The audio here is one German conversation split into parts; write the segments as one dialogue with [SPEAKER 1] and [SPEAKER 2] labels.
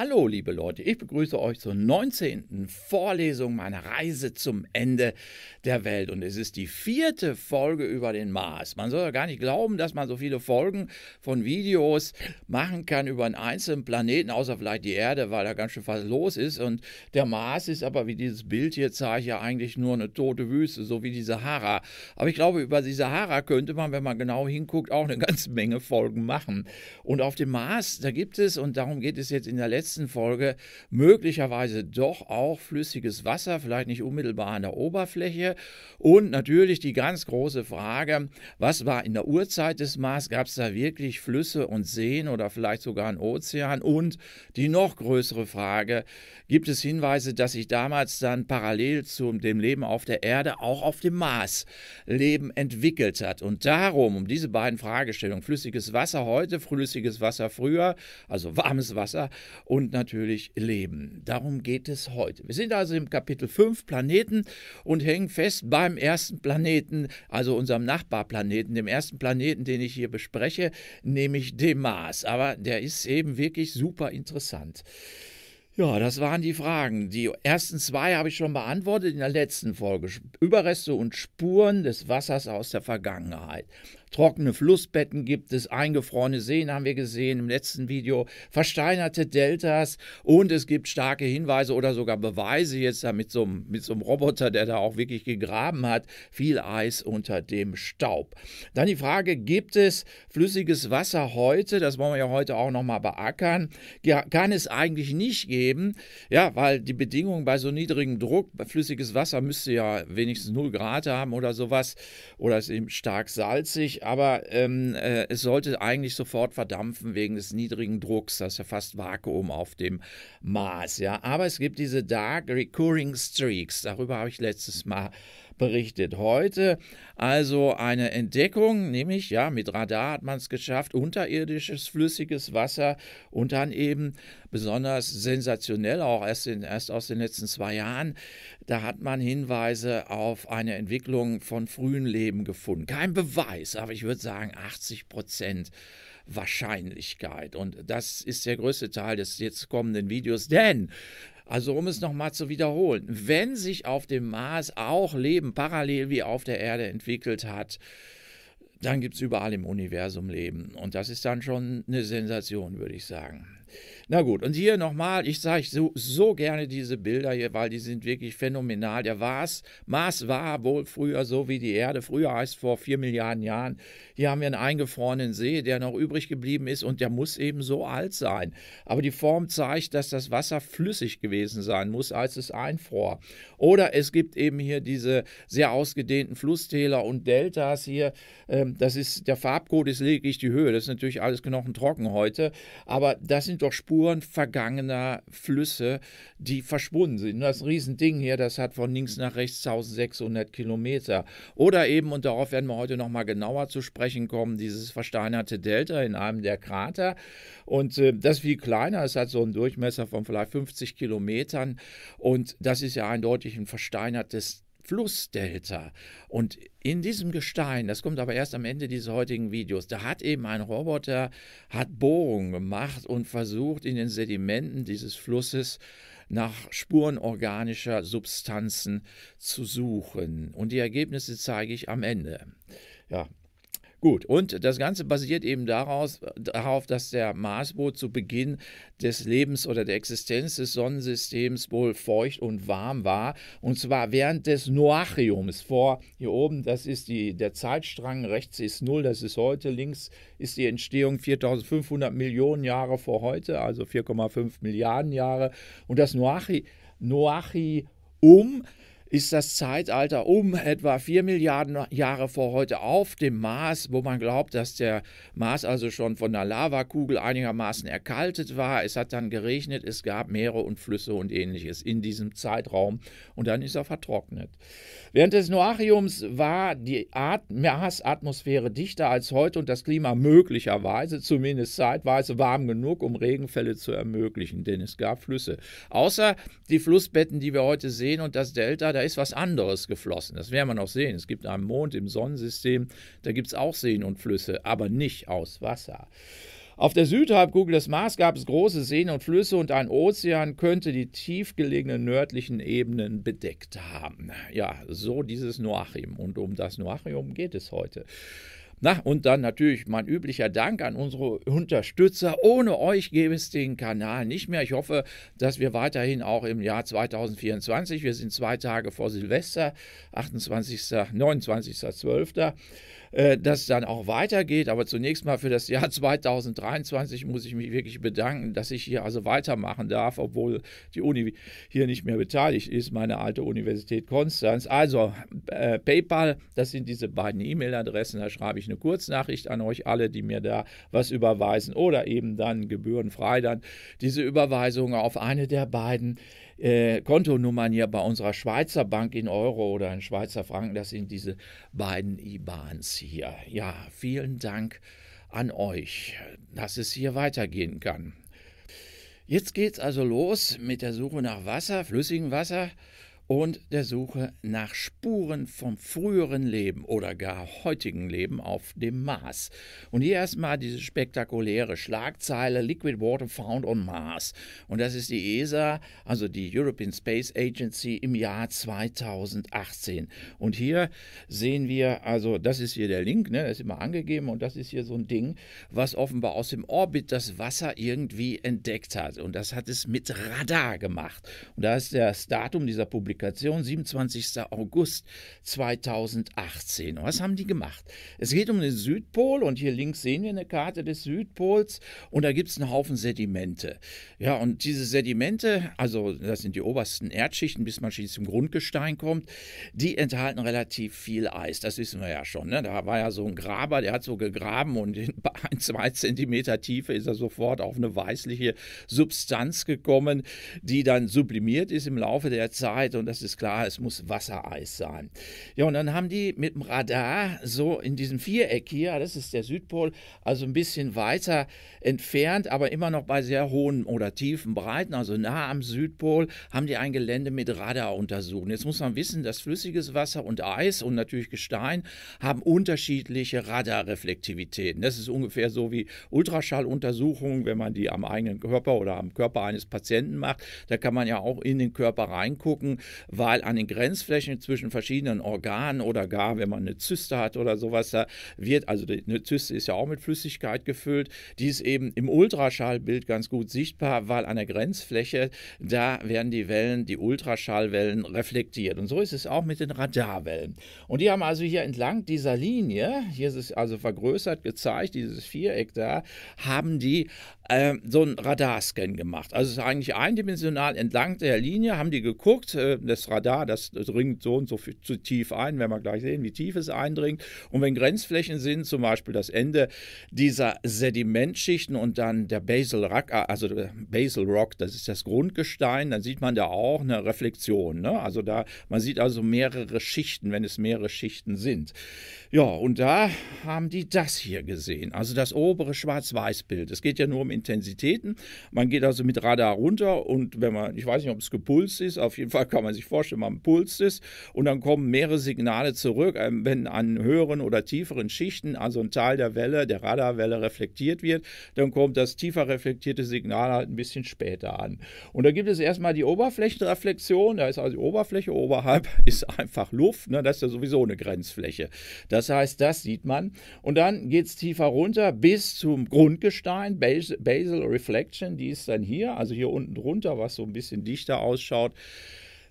[SPEAKER 1] Hallo, liebe Leute, ich begrüße euch zur 19. Vorlesung meiner Reise zum Ende der Welt. Und es ist die vierte Folge über den Mars. Man soll ja gar nicht glauben, dass man so viele Folgen von Videos machen kann über einen einzelnen Planeten, außer vielleicht die Erde, weil da ganz schön was los ist. Und der Mars ist aber, wie dieses Bild hier zeigt, ja eigentlich nur eine tote Wüste, so wie die Sahara. Aber ich glaube, über die Sahara könnte man, wenn man genau hinguckt, auch eine ganze Menge Folgen machen. Und auf dem Mars, da gibt es, und darum geht es jetzt in der letzten letzten Folge möglicherweise doch auch flüssiges Wasser, vielleicht nicht unmittelbar an der Oberfläche. Und natürlich die ganz große Frage, was war in der Urzeit des Mars? Gab es da wirklich Flüsse und Seen oder vielleicht sogar einen Ozean? Und die noch größere Frage, gibt es Hinweise, dass sich damals dann parallel zu dem Leben auf der Erde auch auf dem Mars Leben entwickelt hat? Und darum, um diese beiden Fragestellungen, flüssiges Wasser heute, flüssiges Wasser früher, also warmes Wasser und und natürlich Leben. Darum geht es heute. Wir sind also im Kapitel 5 Planeten und hängen fest beim ersten Planeten, also unserem Nachbarplaneten, dem ersten Planeten, den ich hier bespreche, nämlich dem Mars. Aber der ist eben wirklich super interessant. Ja, das waren die Fragen. Die ersten zwei habe ich schon beantwortet in der letzten Folge. Überreste und Spuren des Wassers aus der Vergangenheit trockene Flussbetten gibt es, eingefrorene Seen haben wir gesehen im letzten Video, versteinerte Deltas und es gibt starke Hinweise oder sogar Beweise jetzt da mit so, mit so einem Roboter, der da auch wirklich gegraben hat, viel Eis unter dem Staub. Dann die Frage, gibt es flüssiges Wasser heute? Das wollen wir ja heute auch nochmal beackern. Ja, kann es eigentlich nicht geben, ja, weil die Bedingungen bei so niedrigem Druck, flüssiges Wasser müsste ja wenigstens 0 Grad haben oder sowas oder ist eben stark salzig aber ähm, äh, es sollte eigentlich sofort verdampfen wegen des niedrigen Drucks. Das ist ja fast Vakuum auf dem Mars. Ja, aber es gibt diese Dark Recurring Streaks. Darüber habe ich letztes Mal äh, berichtet heute. Also eine Entdeckung, nämlich ja, mit Radar hat man es geschafft, unterirdisches flüssiges Wasser und dann eben besonders sensationell, auch erst, in, erst aus den letzten zwei Jahren, da hat man Hinweise auf eine Entwicklung von frühen Leben gefunden. Kein Beweis, aber ich würde sagen 80 Prozent. Wahrscheinlichkeit. Und das ist der größte Teil des jetzt kommenden Videos, denn also um es nochmal zu wiederholen, wenn sich auf dem Mars auch Leben parallel wie auf der Erde entwickelt hat, dann gibt es überall im Universum Leben. Und das ist dann schon eine Sensation, würde ich sagen. Na gut, und hier nochmal, ich sage so, so gerne diese Bilder hier, weil die sind wirklich phänomenal. Der Mars, Mars war wohl früher so wie die Erde. Früher heißt vor vier Milliarden Jahren. Hier haben wir einen eingefrorenen See, der noch übrig geblieben ist und der muss eben so alt sein. Aber die Form zeigt, dass das Wasser flüssig gewesen sein muss, als es einfror. Oder es gibt eben hier diese sehr ausgedehnten Flusstäler und Deltas hier. Ähm, das ist der Farbcode ist lediglich die Höhe. Das ist natürlich alles knochentrocken heute. Aber das sind doch Spuren Spuren vergangener Flüsse, die verschwunden sind. Das Riesending hier, das hat von links nach rechts 1600 Kilometer. Oder eben, und darauf werden wir heute nochmal genauer zu sprechen kommen, dieses versteinerte Delta in einem der Krater. Und äh, das ist viel kleiner, es hat so einen Durchmesser von vielleicht 50 Kilometern. Und das ist ja eindeutig ein versteinertes Flussdelta. Und in diesem Gestein, das kommt aber erst am Ende dieses heutigen Videos, da hat eben ein Roboter, hat Bohrungen gemacht und versucht in den Sedimenten dieses Flusses nach Spuren organischer Substanzen zu suchen. Und die Ergebnisse zeige ich am Ende. Ja, Gut, und das Ganze basiert eben daraus, darauf, dass der Marsboot zu Beginn des Lebens oder der Existenz des Sonnensystems wohl feucht und warm war. Und zwar während des Noachiums vor hier oben, das ist die, der Zeitstrang, rechts ist null, das ist heute, links ist die Entstehung 4500 Millionen Jahre vor heute, also 4,5 Milliarden Jahre. Und das Noachi, Noachium ist das Zeitalter um etwa 4 Milliarden Jahre vor heute auf dem Mars, wo man glaubt, dass der Mars also schon von einer Lavakugel einigermaßen erkaltet war. Es hat dann geregnet, es gab Meere und Flüsse und ähnliches in diesem Zeitraum und dann ist er vertrocknet. Während des Noachiums war die At Marsatmosphäre dichter als heute und das Klima möglicherweise, zumindest zeitweise, warm genug, um Regenfälle zu ermöglichen, denn es gab Flüsse. Außer die Flussbetten, die wir heute sehen und das Delta, da ist was anderes geflossen. Das werden wir noch sehen. Es gibt einen Mond im Sonnensystem, da gibt es auch Seen und Flüsse, aber nicht aus Wasser. Auf der Südhalbkugel des Mars gab es große Seen und Flüsse und ein Ozean könnte die tiefgelegenen nördlichen Ebenen bedeckt haben. Ja, so dieses Noachim. Und um das Noachium geht es heute. Na, und dann natürlich mein üblicher Dank an unsere Unterstützer. Ohne euch gäbe es den Kanal nicht mehr. Ich hoffe, dass wir weiterhin auch im Jahr 2024, wir sind zwei Tage vor Silvester, 28., 29.12., äh, das dann auch weitergeht. Aber zunächst mal für das Jahr 2023 muss ich mich wirklich bedanken, dass ich hier also weitermachen darf, obwohl die Uni hier nicht mehr beteiligt ist, meine alte Universität Konstanz. Also äh, PayPal, das sind diese beiden E-Mail-Adressen. Da schreibe ich eine Kurznachricht an euch alle, die mir da was überweisen oder eben dann gebührenfrei dann diese Überweisung auf eine der beiden äh, Kontonummern hier bei unserer Schweizer Bank in Euro oder in Schweizer Franken. Das sind diese beiden IBANs hier. Ja, vielen Dank an euch, dass es hier weitergehen kann. Jetzt geht's also los mit der Suche nach Wasser, flüssigem Wasser und der Suche nach Spuren vom früheren Leben oder gar heutigen Leben auf dem Mars. Und hier erstmal diese spektakuläre Schlagzeile Liquid Water Found on Mars. Und das ist die ESA, also die European Space Agency im Jahr 2018. Und hier sehen wir, also das ist hier der Link, ne, das ist immer angegeben und das ist hier so ein Ding, was offenbar aus dem Orbit das Wasser irgendwie entdeckt hat. Und das hat es mit Radar gemacht. Und da ist das Datum dieser Publikation Publikation, 27. August 2018. Und was haben die gemacht? Es geht um den Südpol und hier links sehen wir eine Karte des Südpols und da gibt es einen Haufen Sedimente. Ja, und diese Sedimente, also das sind die obersten Erdschichten, bis man schließlich zum Grundgestein kommt, die enthalten relativ viel Eis. Das wissen wir ja schon. Ne? Da war ja so ein Graber, der hat so gegraben und in ein, zwei Zentimeter Tiefe ist er sofort auf eine weißliche Substanz gekommen, die dann sublimiert ist im Laufe der Zeit und das ist klar, es muss Wassereis sein. Ja, und dann haben die mit dem Radar so in diesem Viereck hier, das ist der Südpol, also ein bisschen weiter entfernt, aber immer noch bei sehr hohen oder tiefen Breiten, also nah am Südpol, haben die ein Gelände mit Radar untersucht. Jetzt muss man wissen, dass flüssiges Wasser und Eis und natürlich Gestein haben unterschiedliche Radarreflektivitäten. Das ist ungefähr so wie Ultraschalluntersuchungen, wenn man die am eigenen Körper oder am Körper eines Patienten macht. Da kann man ja auch in den Körper reingucken weil an den Grenzflächen zwischen verschiedenen Organen oder gar, wenn man eine Zyste hat oder sowas, da wird, also eine Zyste ist ja auch mit Flüssigkeit gefüllt, die ist eben im Ultraschallbild ganz gut sichtbar, weil an der Grenzfläche, da werden die Wellen, die Ultraschallwellen reflektiert. Und so ist es auch mit den Radarwellen. Und die haben also hier entlang dieser Linie, hier ist es also vergrößert gezeigt, dieses Viereck da, haben die äh, so einen Radarscan gemacht. Also es ist eigentlich eindimensional entlang der Linie, haben die geguckt, äh, das Radar, das dringt so und so viel, zu tief ein, werden wir gleich sehen, wie tief es eindringt. Und wenn Grenzflächen sind, zum Beispiel das Ende dieser Sedimentschichten und dann der Basal Rock, äh, also äh, Basal Rock, das ist das Grundgestein, dann sieht man da auch eine Reflexion. Ne? Also da, man sieht also mehrere Schichten, wenn es mehrere Schichten sind. Ja, und da haben die das hier gesehen, also das obere Schwarz-Weiß-Bild. Es geht ja nur um Intensitäten. Man geht also mit Radar runter und wenn man, ich weiß nicht, ob es gepulst ist, auf jeden Fall kann man sich vorstellen, man pulst ist und dann kommen mehrere Signale zurück, ähm, wenn an höheren oder tieferen Schichten, also ein Teil der Welle, der Radarwelle reflektiert wird, dann kommt das tiefer reflektierte Signal halt ein bisschen später an. Und da gibt es erstmal die Oberflächenreflexion, da ist also die Oberfläche, oberhalb ist einfach Luft, ne? das ist ja sowieso eine Grenzfläche. Das das heißt, das sieht man. Und dann geht es tiefer runter bis zum Grundgestein, Basal Reflection, die ist dann hier, also hier unten drunter, was so ein bisschen dichter ausschaut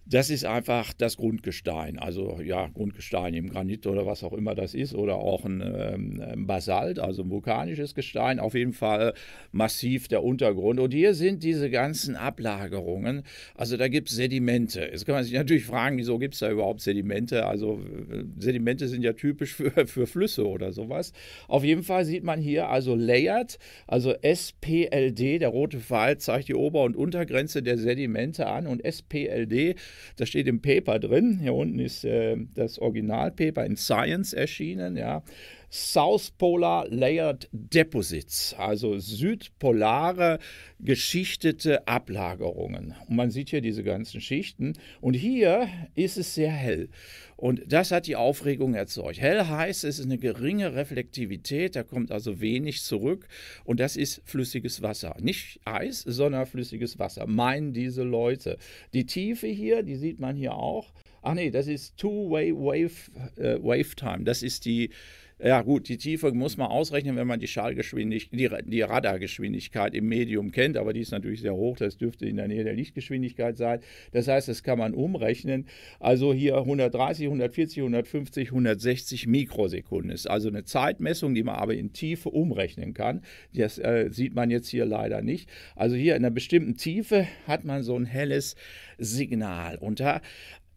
[SPEAKER 1] das ist einfach das Grundgestein. Also ja, Grundgestein im Granit oder was auch immer das ist oder auch ein, ähm, ein Basalt, also ein vulkanisches Gestein. Auf jeden Fall massiv der Untergrund. Und hier sind diese ganzen Ablagerungen. Also da gibt es Sedimente. Jetzt kann man sich natürlich fragen, wieso gibt es da überhaupt Sedimente? Also äh, Sedimente sind ja typisch für, für Flüsse oder sowas. Auf jeden Fall sieht man hier also Layered, also SPLD, der rote Pfeil zeigt die Ober- und Untergrenze der Sedimente an und SPLD das steht im Paper drin. Hier unten ist äh, das Originalpaper in Science erschienen. Ja. South Polar Layered Deposits, also südpolare geschichtete Ablagerungen. Und man sieht hier diese ganzen Schichten. Und hier ist es sehr hell. Und das hat die Aufregung erzeugt. Hell heißt, es ist eine geringe Reflektivität, da kommt also wenig zurück. Und das ist flüssiges Wasser. Nicht Eis, sondern flüssiges Wasser, meinen diese Leute. Die Tiefe hier, die sieht man hier auch. Ach nee, das ist Two-Way Wave, äh, Wave Time. Das ist die ja, gut, die Tiefe muss man ausrechnen, wenn man die Schallgeschwindigkeit, die, die Radargeschwindigkeit im Medium kennt, aber die ist natürlich sehr hoch, das dürfte in der Nähe der Lichtgeschwindigkeit sein. Das heißt, das kann man umrechnen. Also hier 130, 140, 150, 160 Mikrosekunden ist also eine Zeitmessung, die man aber in Tiefe umrechnen kann. Das äh, sieht man jetzt hier leider nicht. Also hier in einer bestimmten Tiefe hat man so ein helles Signal. Und da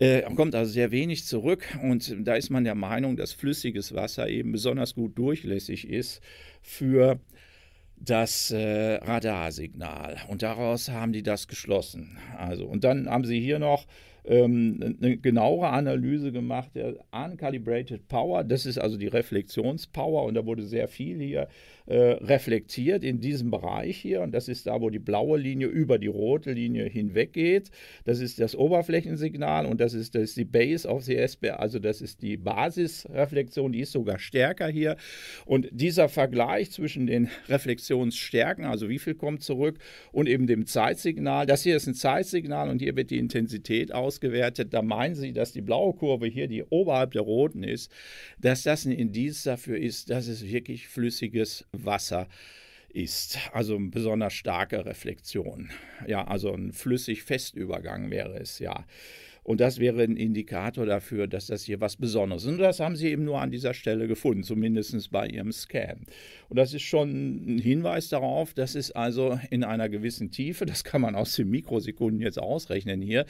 [SPEAKER 1] äh, kommt also sehr wenig zurück und da ist man der Meinung, dass flüssiges Wasser eben besonders gut durchlässig ist für das äh, Radarsignal. Und daraus haben die das geschlossen. Also, und dann haben sie hier noch eine ähm, genauere Analyse gemacht der Uncalibrated Power. Das ist also die Reflexionspower und da wurde sehr viel hier äh, reflektiert in diesem Bereich hier. Und das ist da, wo die blaue Linie über die rote Linie hinweg geht. Das ist das Oberflächensignal und das ist, das ist die Base auf the SBR, also das ist die Basisreflexion, die ist sogar stärker hier. Und dieser Vergleich zwischen den Reflexionsstärken, also wie viel kommt zurück, und eben dem Zeitsignal, das hier ist ein Zeitsignal und hier wird die Intensität ausgewertet. Da meinen Sie, dass die blaue Kurve hier, die oberhalb der roten ist, dass das ein Indiz dafür ist, dass es wirklich flüssiges Wasser ist. Also eine besonders starke Reflexion. Ja, also ein flüssig festübergang wäre es ja. Und das wäre ein Indikator dafür, dass das hier was Besonderes ist. Und das haben sie eben nur an dieser Stelle gefunden, zumindest bei ihrem Scan. Und das ist schon ein Hinweis darauf, dass es also in einer gewissen Tiefe, das kann man aus den Mikrosekunden jetzt ausrechnen hier,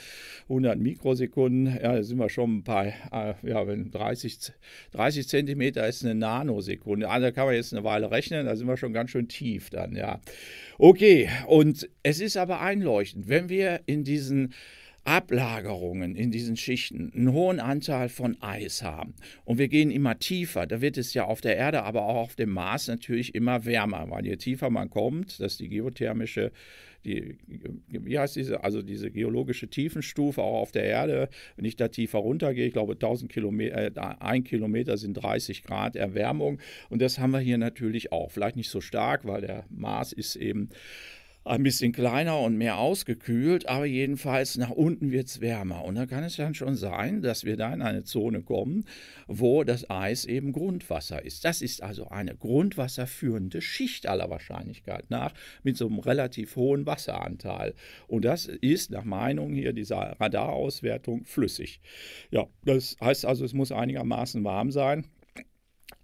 [SPEAKER 1] 100 Mikrosekunden, ja, da sind wir schon ein paar, äh, ja, wenn 30, 30 Zentimeter ist eine Nanosekunde. Also da kann man jetzt eine Weile rechnen, da sind wir schon ganz schön tief dann, ja. Okay, und es ist aber einleuchtend, wenn wir in diesen Ablagerungen in diesen Schichten einen hohen Anteil von Eis haben und wir gehen immer tiefer, da wird es ja auf der Erde, aber auch auf dem Mars natürlich immer wärmer, weil je tiefer man kommt, dass die geothermische die, wie heißt diese, also diese geologische Tiefenstufe auch auf der Erde, wenn ich da tiefer runtergehe, ich glaube 1000 Kilometer, äh, ein Kilometer sind 30 Grad Erwärmung und das haben wir hier natürlich auch. Vielleicht nicht so stark, weil der Mars ist eben ein bisschen kleiner und mehr ausgekühlt, aber jedenfalls nach unten wird es wärmer. Und da kann es dann schon sein, dass wir da in eine Zone kommen, wo das Eis eben Grundwasser ist. Das ist also eine grundwasserführende Schicht aller Wahrscheinlichkeit nach mit so einem relativ hohen Wasseranteil. Und das ist nach Meinung hier dieser Radarauswertung flüssig. Ja, das heißt also, es muss einigermaßen warm sein.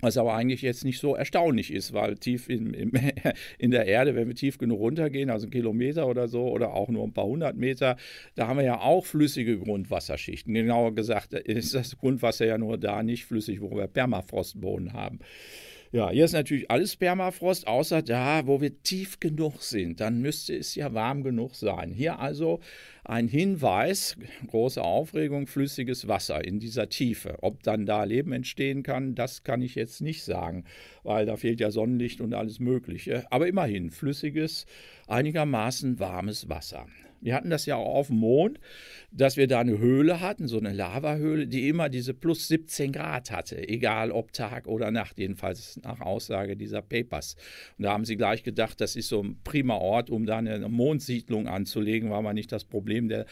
[SPEAKER 1] Was aber eigentlich jetzt nicht so erstaunlich ist, weil tief in, in, in, der Erde, wenn wir tief genug runtergehen, also einen Kilometer oder so oder auch nur ein paar hundert Meter, da haben wir ja auch flüssige Grundwasserschichten. Genauer gesagt äh, ist das Grundwasser ja nur da nicht flüssig, wo wir Permafrostboden haben. Ja, hier ist natürlich alles Permafrost, außer da, wo wir tief genug sind. Dann müsste es ja warm genug sein. Hier also ein Hinweis, große Aufregung, flüssiges Wasser in dieser Tiefe. Ob dann da Leben entstehen kann, das kann ich jetzt nicht sagen, weil da fehlt ja Sonnenlicht und alles Mögliche. Aber immerhin, flüssiges, einigermaßen warmes Wasser. Wir hatten das ja auch auf dem Mond, dass wir da eine Höhle hatten, so eine Lavahöhle, die immer diese plus 17 Grad hatte, egal ob Tag oder Nacht, jedenfalls nach Aussage dieser Papers. Und da haben sie gleich gedacht, das ist so ein prima Ort, um da eine Mondsiedlung anzulegen, weil man nicht das Problem der,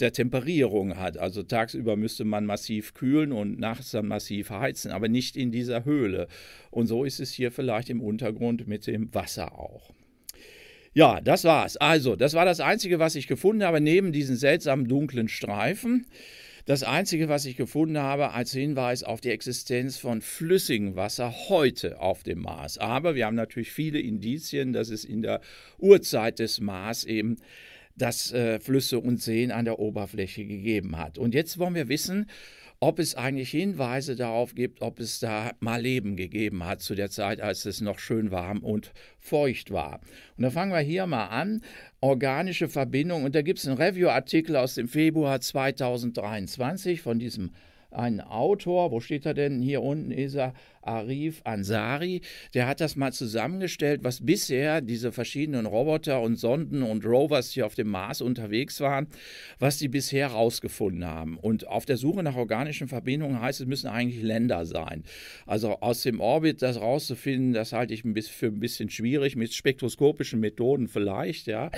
[SPEAKER 1] der Temperierung hat. Also tagsüber müsste man massiv kühlen und nachts dann massiv heizen, aber nicht in dieser Höhle. Und so ist es hier vielleicht im Untergrund mit dem Wasser auch. Ja, das war's. Also, das war das Einzige, was ich gefunden habe, neben diesen seltsamen dunklen Streifen. Das Einzige, was ich gefunden habe als Hinweis auf die Existenz von flüssigem Wasser heute auf dem Mars. Aber wir haben natürlich viele Indizien, dass es in der Urzeit des Mars eben das äh, Flüsse und Seen an der Oberfläche gegeben hat. Und jetzt wollen wir wissen, ob es eigentlich Hinweise darauf gibt, ob es da mal Leben gegeben hat zu der Zeit, als es noch schön warm und feucht war. Und da fangen wir hier mal an. Organische Verbindung. Und da gibt es einen Review-Artikel aus dem Februar 2023 von diesem einen Autor. Wo steht er denn? Hier unten ist er. Arif Ansari, der hat das mal zusammengestellt, was bisher diese verschiedenen Roboter und Sonden und Rovers hier auf dem Mars unterwegs waren, was die bisher rausgefunden haben. Und auf der Suche nach organischen Verbindungen heißt es, müssen eigentlich Länder sein. Also aus dem Orbit das rauszufinden, das halte ich für ein bisschen schwierig, mit spektroskopischen Methoden vielleicht, ja.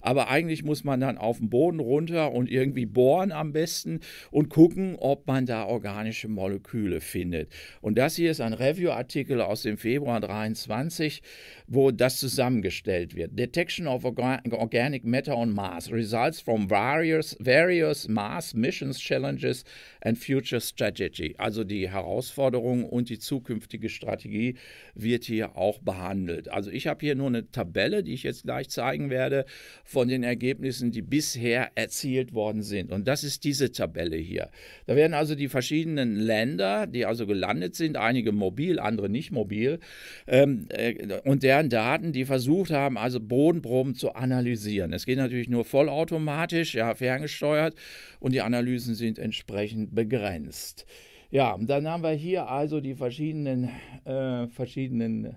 [SPEAKER 1] Aber eigentlich muss man dann auf den Boden runter und irgendwie bohren am besten und gucken, ob man da organische Moleküle findet. Und das hier ist ein ein Review-Artikel aus dem Februar 23, wo das zusammengestellt wird. Detection of Organic Matter on Mars, Results from various, various Mars Missions, Challenges and Future Strategy. Also die Herausforderungen und die zukünftige Strategie wird hier auch behandelt. Also ich habe hier nur eine Tabelle, die ich jetzt gleich zeigen werde, von den Ergebnissen, die bisher erzielt worden sind. Und das ist diese Tabelle hier. Da werden also die verschiedenen Länder, die also gelandet sind, einige mobil, andere nicht mobil, ähm, äh, und deren Daten, die versucht haben, also Bodenproben zu analysieren. Es geht natürlich nur vollautomatisch, ja, ferngesteuert, und die Analysen sind entsprechend begrenzt. Ja, dann haben wir hier also die verschiedenen, äh, verschiedenen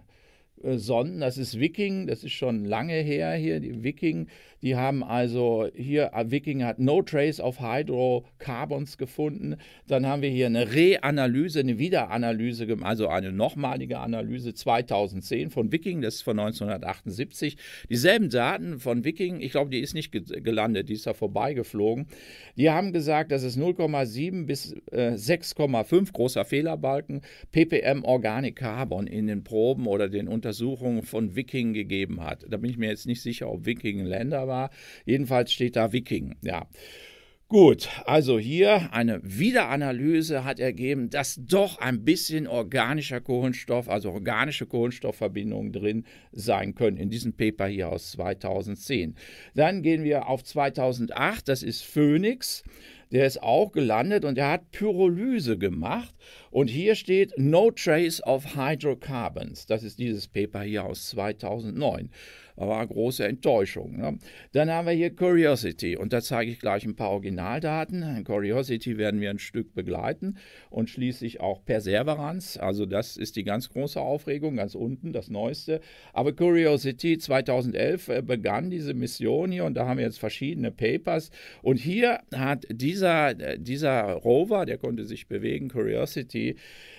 [SPEAKER 1] äh, Sonden, das ist Viking, das ist schon lange her hier, die Viking, die haben also hier, äh, Viking hat No Trace of Hydrocarbons gefunden, dann haben wir hier eine Reanalyse, eine Wiederanalyse, also eine nochmalige Analyse 2010 von Viking, das ist von 1978, dieselben Daten von Viking, ich glaube, die ist nicht gelandet, die ist da vorbeigeflogen, die haben gesagt, das ist 0,7 bis 6,5 äh, großer Fehlerbalken ppm Organic Carbon in den Proben oder den Unternehmen Untersuchungen von Wikingen gegeben hat. Da bin ich mir jetzt nicht sicher, ob Wikingen Länder war. Jedenfalls steht da Wikingen, ja. Gut, also hier eine Wiederanalyse hat ergeben, dass doch ein bisschen organischer Kohlenstoff, also organische Kohlenstoffverbindungen drin sein können in diesem Paper hier aus 2010. Dann gehen wir auf 2008, das ist Phoenix der ist auch gelandet und der hat Pyrolyse gemacht. Und hier steht No Trace of Hydrocarbons. Das ist dieses Paper hier aus 2009 war eine große Enttäuschung. Ne? Dann haben wir hier Curiosity und da zeige ich gleich ein paar Originaldaten. In Curiosity werden wir ein Stück begleiten und schließlich auch Perseverance. Also das ist die ganz große Aufregung, ganz unten das Neueste. Aber Curiosity 2011 äh, begann diese Mission hier und da haben wir jetzt verschiedene Papers. Und hier hat dieser, äh, dieser Rover, der konnte sich bewegen, Curiosity,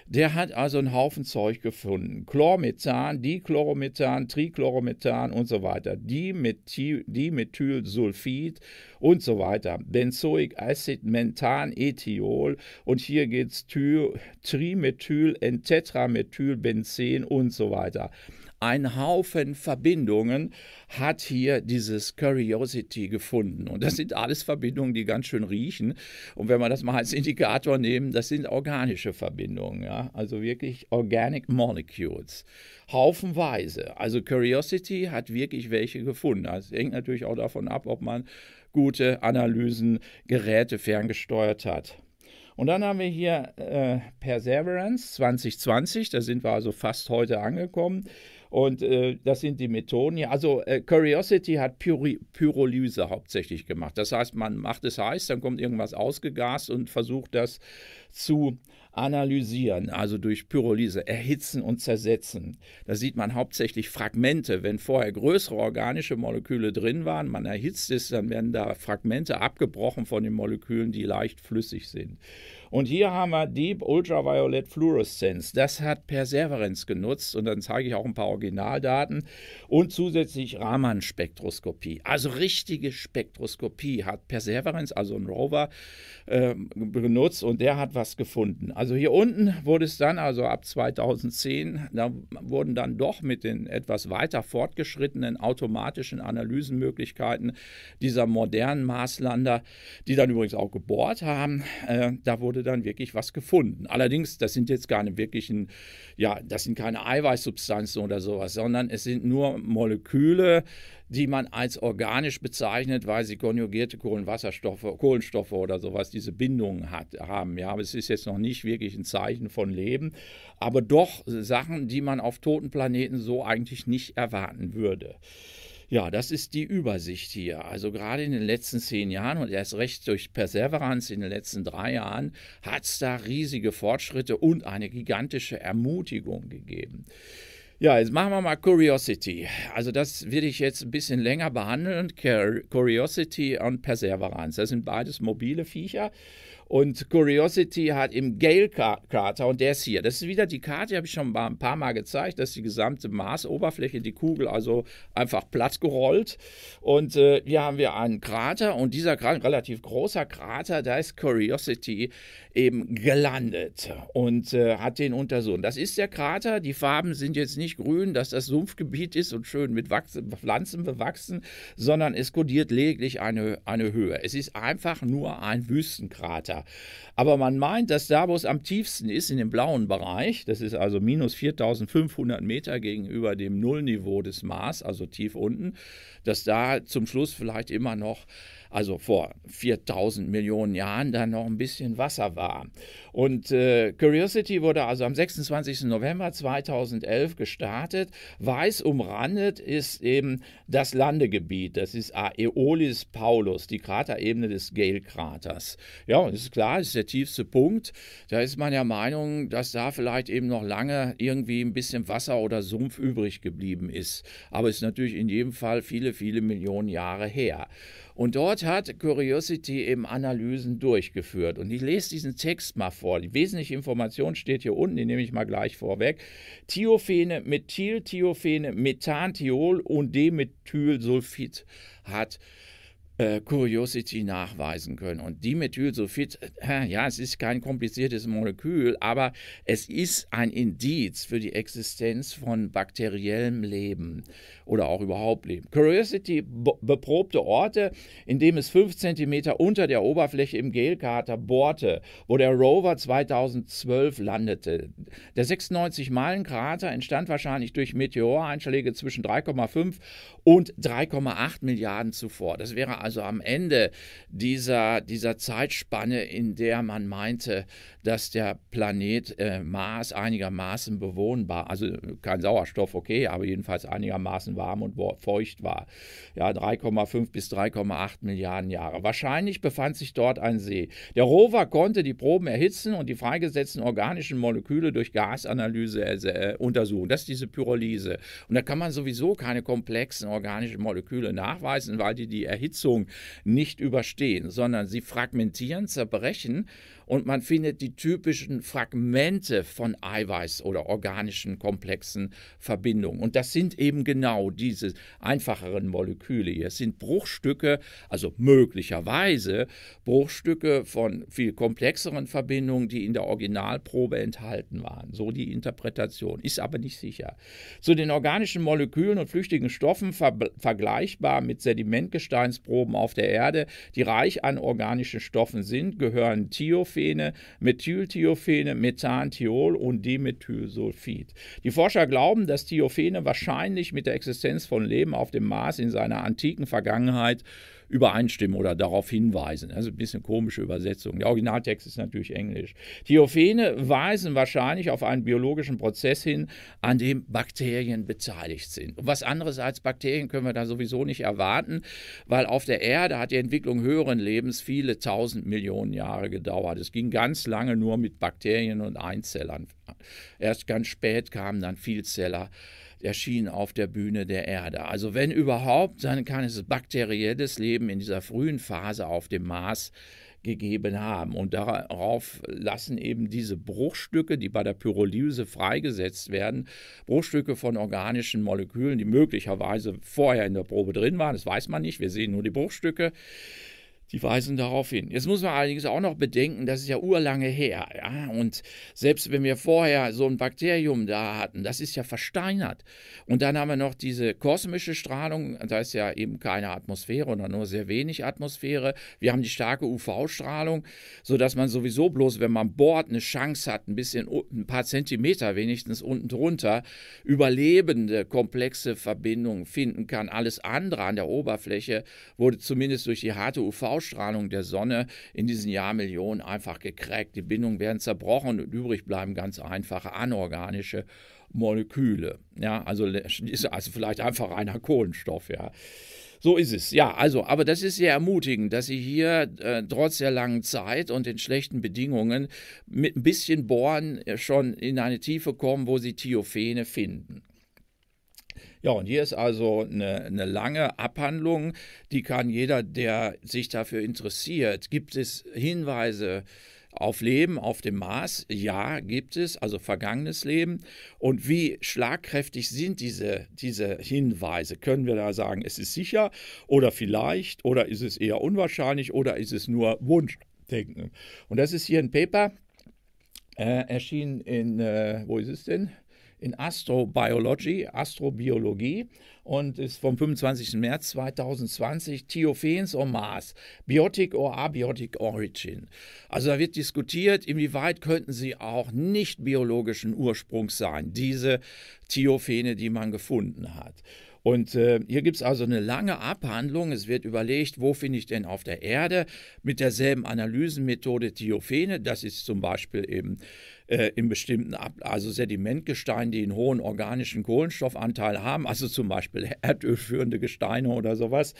[SPEAKER 1] der hat also einen Haufen Zeug gefunden. Chlormethan, Dichloromethan, Trichloromethan und und so weiter, Dimethylsulfid und so weiter, Benzoic Acid, Menthanethiol und hier geht es Trimethyl, N-Tetramethylbenzen und so weiter. Ein Haufen Verbindungen hat hier dieses Curiosity gefunden. Und das sind alles Verbindungen, die ganz schön riechen. Und wenn wir das mal als Indikator nehmen, das sind organische Verbindungen. Ja? Also wirklich Organic Molecules. Haufenweise. Also Curiosity hat wirklich welche gefunden. Das also, hängt natürlich auch davon ab, ob man gute Analysen, Geräte ferngesteuert hat. Und dann haben wir hier äh, Perseverance 2020, da sind wir also fast heute angekommen. Und äh, das sind die Methoden hier. Also äh, Curiosity hat Pyri Pyrolyse hauptsächlich gemacht. Das heißt, man macht es heiß, dann kommt irgendwas ausgegast und versucht das zu analysieren, also durch Pyrolyse, erhitzen und zersetzen. Da sieht man hauptsächlich Fragmente. Wenn vorher größere organische Moleküle drin waren, man erhitzt es, dann werden da Fragmente abgebrochen von den Molekülen, die leicht flüssig sind. Und hier haben wir Deep Ultraviolet Fluorescence. Das hat Perseverance genutzt und dann zeige ich auch ein paar Originaldaten und zusätzlich Raman-Spektroskopie. Also richtige Spektroskopie hat Perseverance, also ein Rover, äh, und der hat was gefunden. Also hier unten wurde es dann, also ab 2010, da wurden dann doch mit den etwas weiter fortgeschrittenen automatischen Analysenmöglichkeiten dieser modernen Marslander, die dann übrigens auch gebohrt haben, äh, da wurde wurde dann wirklich was gefunden. Allerdings, das sind jetzt keine wirklichen, ja, das sind keine Eiweißsubstanzen oder sowas, sondern es sind nur Moleküle, die man als organisch bezeichnet, weil sie konjugierte Kohlenwasserstoffe, Kohlenstoffe oder sowas, diese Bindungen hat, haben. Ja, aber es ist jetzt noch nicht wirklich ein Zeichen von Leben, aber doch Sachen, die man auf toten Planeten so eigentlich nicht erwarten würde. Ja, das ist die Übersicht hier. Also gerade in den letzten zehn Jahren und erst recht durch Perseverance in den letzten drei Jahren hat es da riesige Fortschritte und eine gigantische Ermutigung gegeben. Ja, jetzt machen wir mal Curiosity. Also das will ich jetzt ein bisschen länger behandeln. Curiosity und Perseverance, das sind beides mobile Viecher. Und Curiosity hat im Gale-Krater, und der ist hier, das ist wieder die Karte, die habe ich schon ein paar Mal gezeigt, dass die gesamte Marsoberfläche, die Kugel also einfach platt gerollt. Und äh, hier haben wir einen Krater und dieser Krater, relativ großer Krater, da ist Curiosity eben gelandet und äh, hat den untersucht. Das ist der Krater, die Farben sind jetzt nicht grün, dass das Sumpfgebiet ist und schön mit Wachs Pflanzen bewachsen, sondern es kodiert lediglich eine, eine Höhe. Es ist einfach nur ein Wüstenkrater weiter. Aber man meint, dass da, wo es am tiefsten ist, in dem blauen Bereich, das ist also minus 4500 Meter gegenüber dem Nullniveau des Mars, also tief unten, dass da zum Schluss vielleicht immer noch also vor 4000 Millionen Jahren, dann noch ein bisschen Wasser war. Und äh, Curiosity wurde also am 26. November 2011 gestartet. Weiß umrandet ist eben das Landegebiet. Das ist Aeolis Paulus, die Kraterebene des Gale-Kraters. Ja, und das ist klar, das ist der tiefste Punkt. Da ist man ja Meinung, dass da vielleicht eben noch lange irgendwie ein bisschen Wasser oder Sumpf übrig geblieben ist. Aber es ist natürlich in jedem Fall viele, viele Millionen Jahre her. Und dort hat Curiosity eben Analysen durchgeführt. Und ich lese diesen Text mal vor. Die wesentliche Information steht hier unten, die nehme ich mal gleich vorweg. Thiophene, Methylthiophene, Methantiol und Dimethylsulfid hat äh, Curiosity nachweisen können. Und Dimethylsulfid, äh, ja, es ist kein kompliziertes Molekül, aber es ist ein Indiz für die Existenz von bakteriellem Leben oder auch überhaupt leben. Curiosity beprobte Orte, in indem es 5 cm unter der Oberfläche im Gelkater bohrte, wo der Rover 2012 landete. Der 96-Meilen-Krater entstand wahrscheinlich durch Meteoreinschläge zwischen 3,5 und 3,8 Milliarden zuvor. Das wäre also am Ende dieser, dieser Zeitspanne, in der man meinte, dass der Planet äh, Mars einigermaßen bewohnbar, also kein Sauerstoff, okay, aber jedenfalls einigermaßen warm und feucht war. Ja, 3,5 bis 3,8 Milliarden Jahre. Wahrscheinlich befand sich dort ein See. Der Rover konnte die Proben erhitzen und die freigesetzten organischen Moleküle durch Gasanalyse äh, äh, untersuchen. Das ist diese Pyrolyse. Und da kann man sowieso keine komplexen organischen Moleküle nachweisen, weil die die Erhitzung nicht überstehen, sondern sie fragmentieren, zerbrechen und man findet die typischen Fragmente von Eiweiß oder organischen komplexen Verbindungen. Und das sind eben genau genau diese einfacheren Moleküle hier. Es sind Bruchstücke, also möglicherweise Bruchstücke von viel komplexeren Verbindungen, die in der Originalprobe enthalten waren. So die Interpretation, ist aber nicht sicher. Zu den organischen Molekülen und flüchtigen Stoffen ver vergleichbar mit Sedimentgesteinsproben auf der Erde, die reich an organischen Stoffen sind, gehören Thiophene, Methylthiophene, Methan, und Dimethylsulfid. Die Forscher glauben, dass Thiophene wahrscheinlich mit der Existenz Existenz von Leben auf dem Mars in seiner antiken Vergangenheit übereinstimmen oder darauf hinweisen. Also ein bisschen komische Übersetzung. Der Originaltext ist natürlich Englisch. Theophene weisen wahrscheinlich auf einen biologischen Prozess hin, an dem Bakterien beteiligt sind. Und was anderes als Bakterien können wir da sowieso nicht erwarten, weil auf der Erde hat die Entwicklung höheren Lebens viele tausend Millionen Jahre gedauert. Es ging ganz lange nur mit Bakterien und Einzellern. Erst ganz spät kamen dann Vielzeller erschien auf der Bühne der Erde. Also wenn überhaupt, dann kann es bakterielles Leben in dieser frühen Phase auf dem Mars gegeben haben. Und darauf lassen eben diese Bruchstücke, die bei der Pyrolyse freigesetzt werden, Bruchstücke von organischen Molekülen, die möglicherweise vorher in der Probe drin waren, das weiß man nicht, wir sehen nur die Bruchstücke, die weisen darauf hin. Jetzt muss man allerdings auch noch bedenken, das ist ja urlange her. Ja? Und selbst wenn wir vorher so ein Bakterium da hatten, das ist ja versteinert. Und dann haben wir noch diese kosmische Strahlung, da ist ja eben keine Atmosphäre oder nur sehr wenig Atmosphäre. Wir haben die starke UV-Strahlung, sodass man sowieso bloß, wenn man bohrt, eine Chance hat, ein bisschen, ein paar Zentimeter wenigstens unten drunter, überlebende, komplexe Verbindungen finden kann. Alles andere an der Oberfläche wurde zumindest durch die harte UV Ausstrahlung der Sonne in diesen Jahrmillionen einfach gekräckt. Die Bindungen werden zerbrochen und übrig bleiben ganz einfache anorganische Moleküle. Ja, also also vielleicht einfach reiner Kohlenstoff, ja. So ist es, ja. Also, aber das ist sehr ermutigend, dass Sie hier äh, trotz der langen Zeit und den schlechten Bedingungen mit ein bisschen Bohren äh, schon in eine Tiefe kommen, wo Sie Thiophene finden. Ja, und hier ist also eine, eine lange Abhandlung, die kann jeder, der sich dafür interessiert. Gibt es Hinweise? Auf Leben auf dem Mars, ja, gibt es, also vergangenes Leben. Und wie schlagkräftig sind diese, diese Hinweise? Können wir da sagen, es ist sicher oder vielleicht oder ist es eher unwahrscheinlich oder ist es nur Wunschdenken? Und das ist hier ein Paper, äh, erschienen in, äh, wo ist es denn? in Astrobiology, Astrobiologie und ist vom 25. März 2020 Theophens or Mars, Biotic or Abiotic Origin. Also da wird diskutiert, inwieweit könnten sie auch nicht biologischen Ursprungs sein, diese Theophene, die man gefunden hat. Und äh, hier gibt es also eine lange Abhandlung. Es wird überlegt, wo finde ich denn auf der Erde mit derselben Analysenmethode Theophene. Das ist zum Beispiel eben äh, in bestimmten Ab also Sedimentgesteinen, die einen hohen organischen Kohlenstoffanteil haben, also zum Beispiel erdölführende Gesteine oder sowas.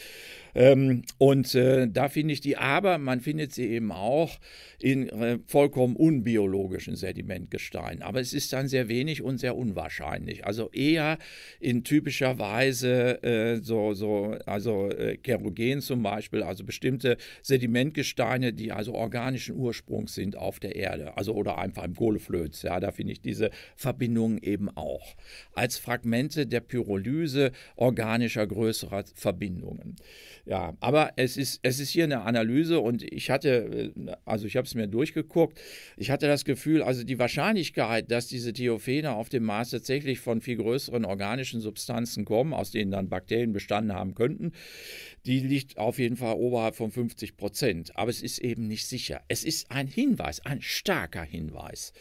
[SPEAKER 1] Ähm, und äh, da finde ich die, aber man findet sie eben auch in äh, vollkommen unbiologischen Sedimentgesteinen. Aber es ist dann sehr wenig und sehr unwahrscheinlich. Also eher in typischer Weise äh, so, so, also äh, Kerogen zum Beispiel, also bestimmte Sedimentgesteine, die also organischen Ursprungs sind auf der Erde, also oder einfach im Kohle Kohleflöz. Ja, da finde ich diese Verbindungen eben auch. Als Fragmente der Pyrolyse organischer größerer Verbindungen. Ja, aber es ist, es ist hier eine Analyse und ich hatte, äh, also ich habe es mir durchgeguckt, ich hatte das Gefühl, also die Wahrscheinlichkeit, dass diese Theophene auf dem Mars tatsächlich von viel größeren organischen Substanzen kommen, aus denen dann Bakterien bestanden haben könnten, die liegt auf jeden Fall oberhalb von 50 Prozent. Aber es ist eben nicht sicher. Es ist ein Hinweis, ein starker Hinweis.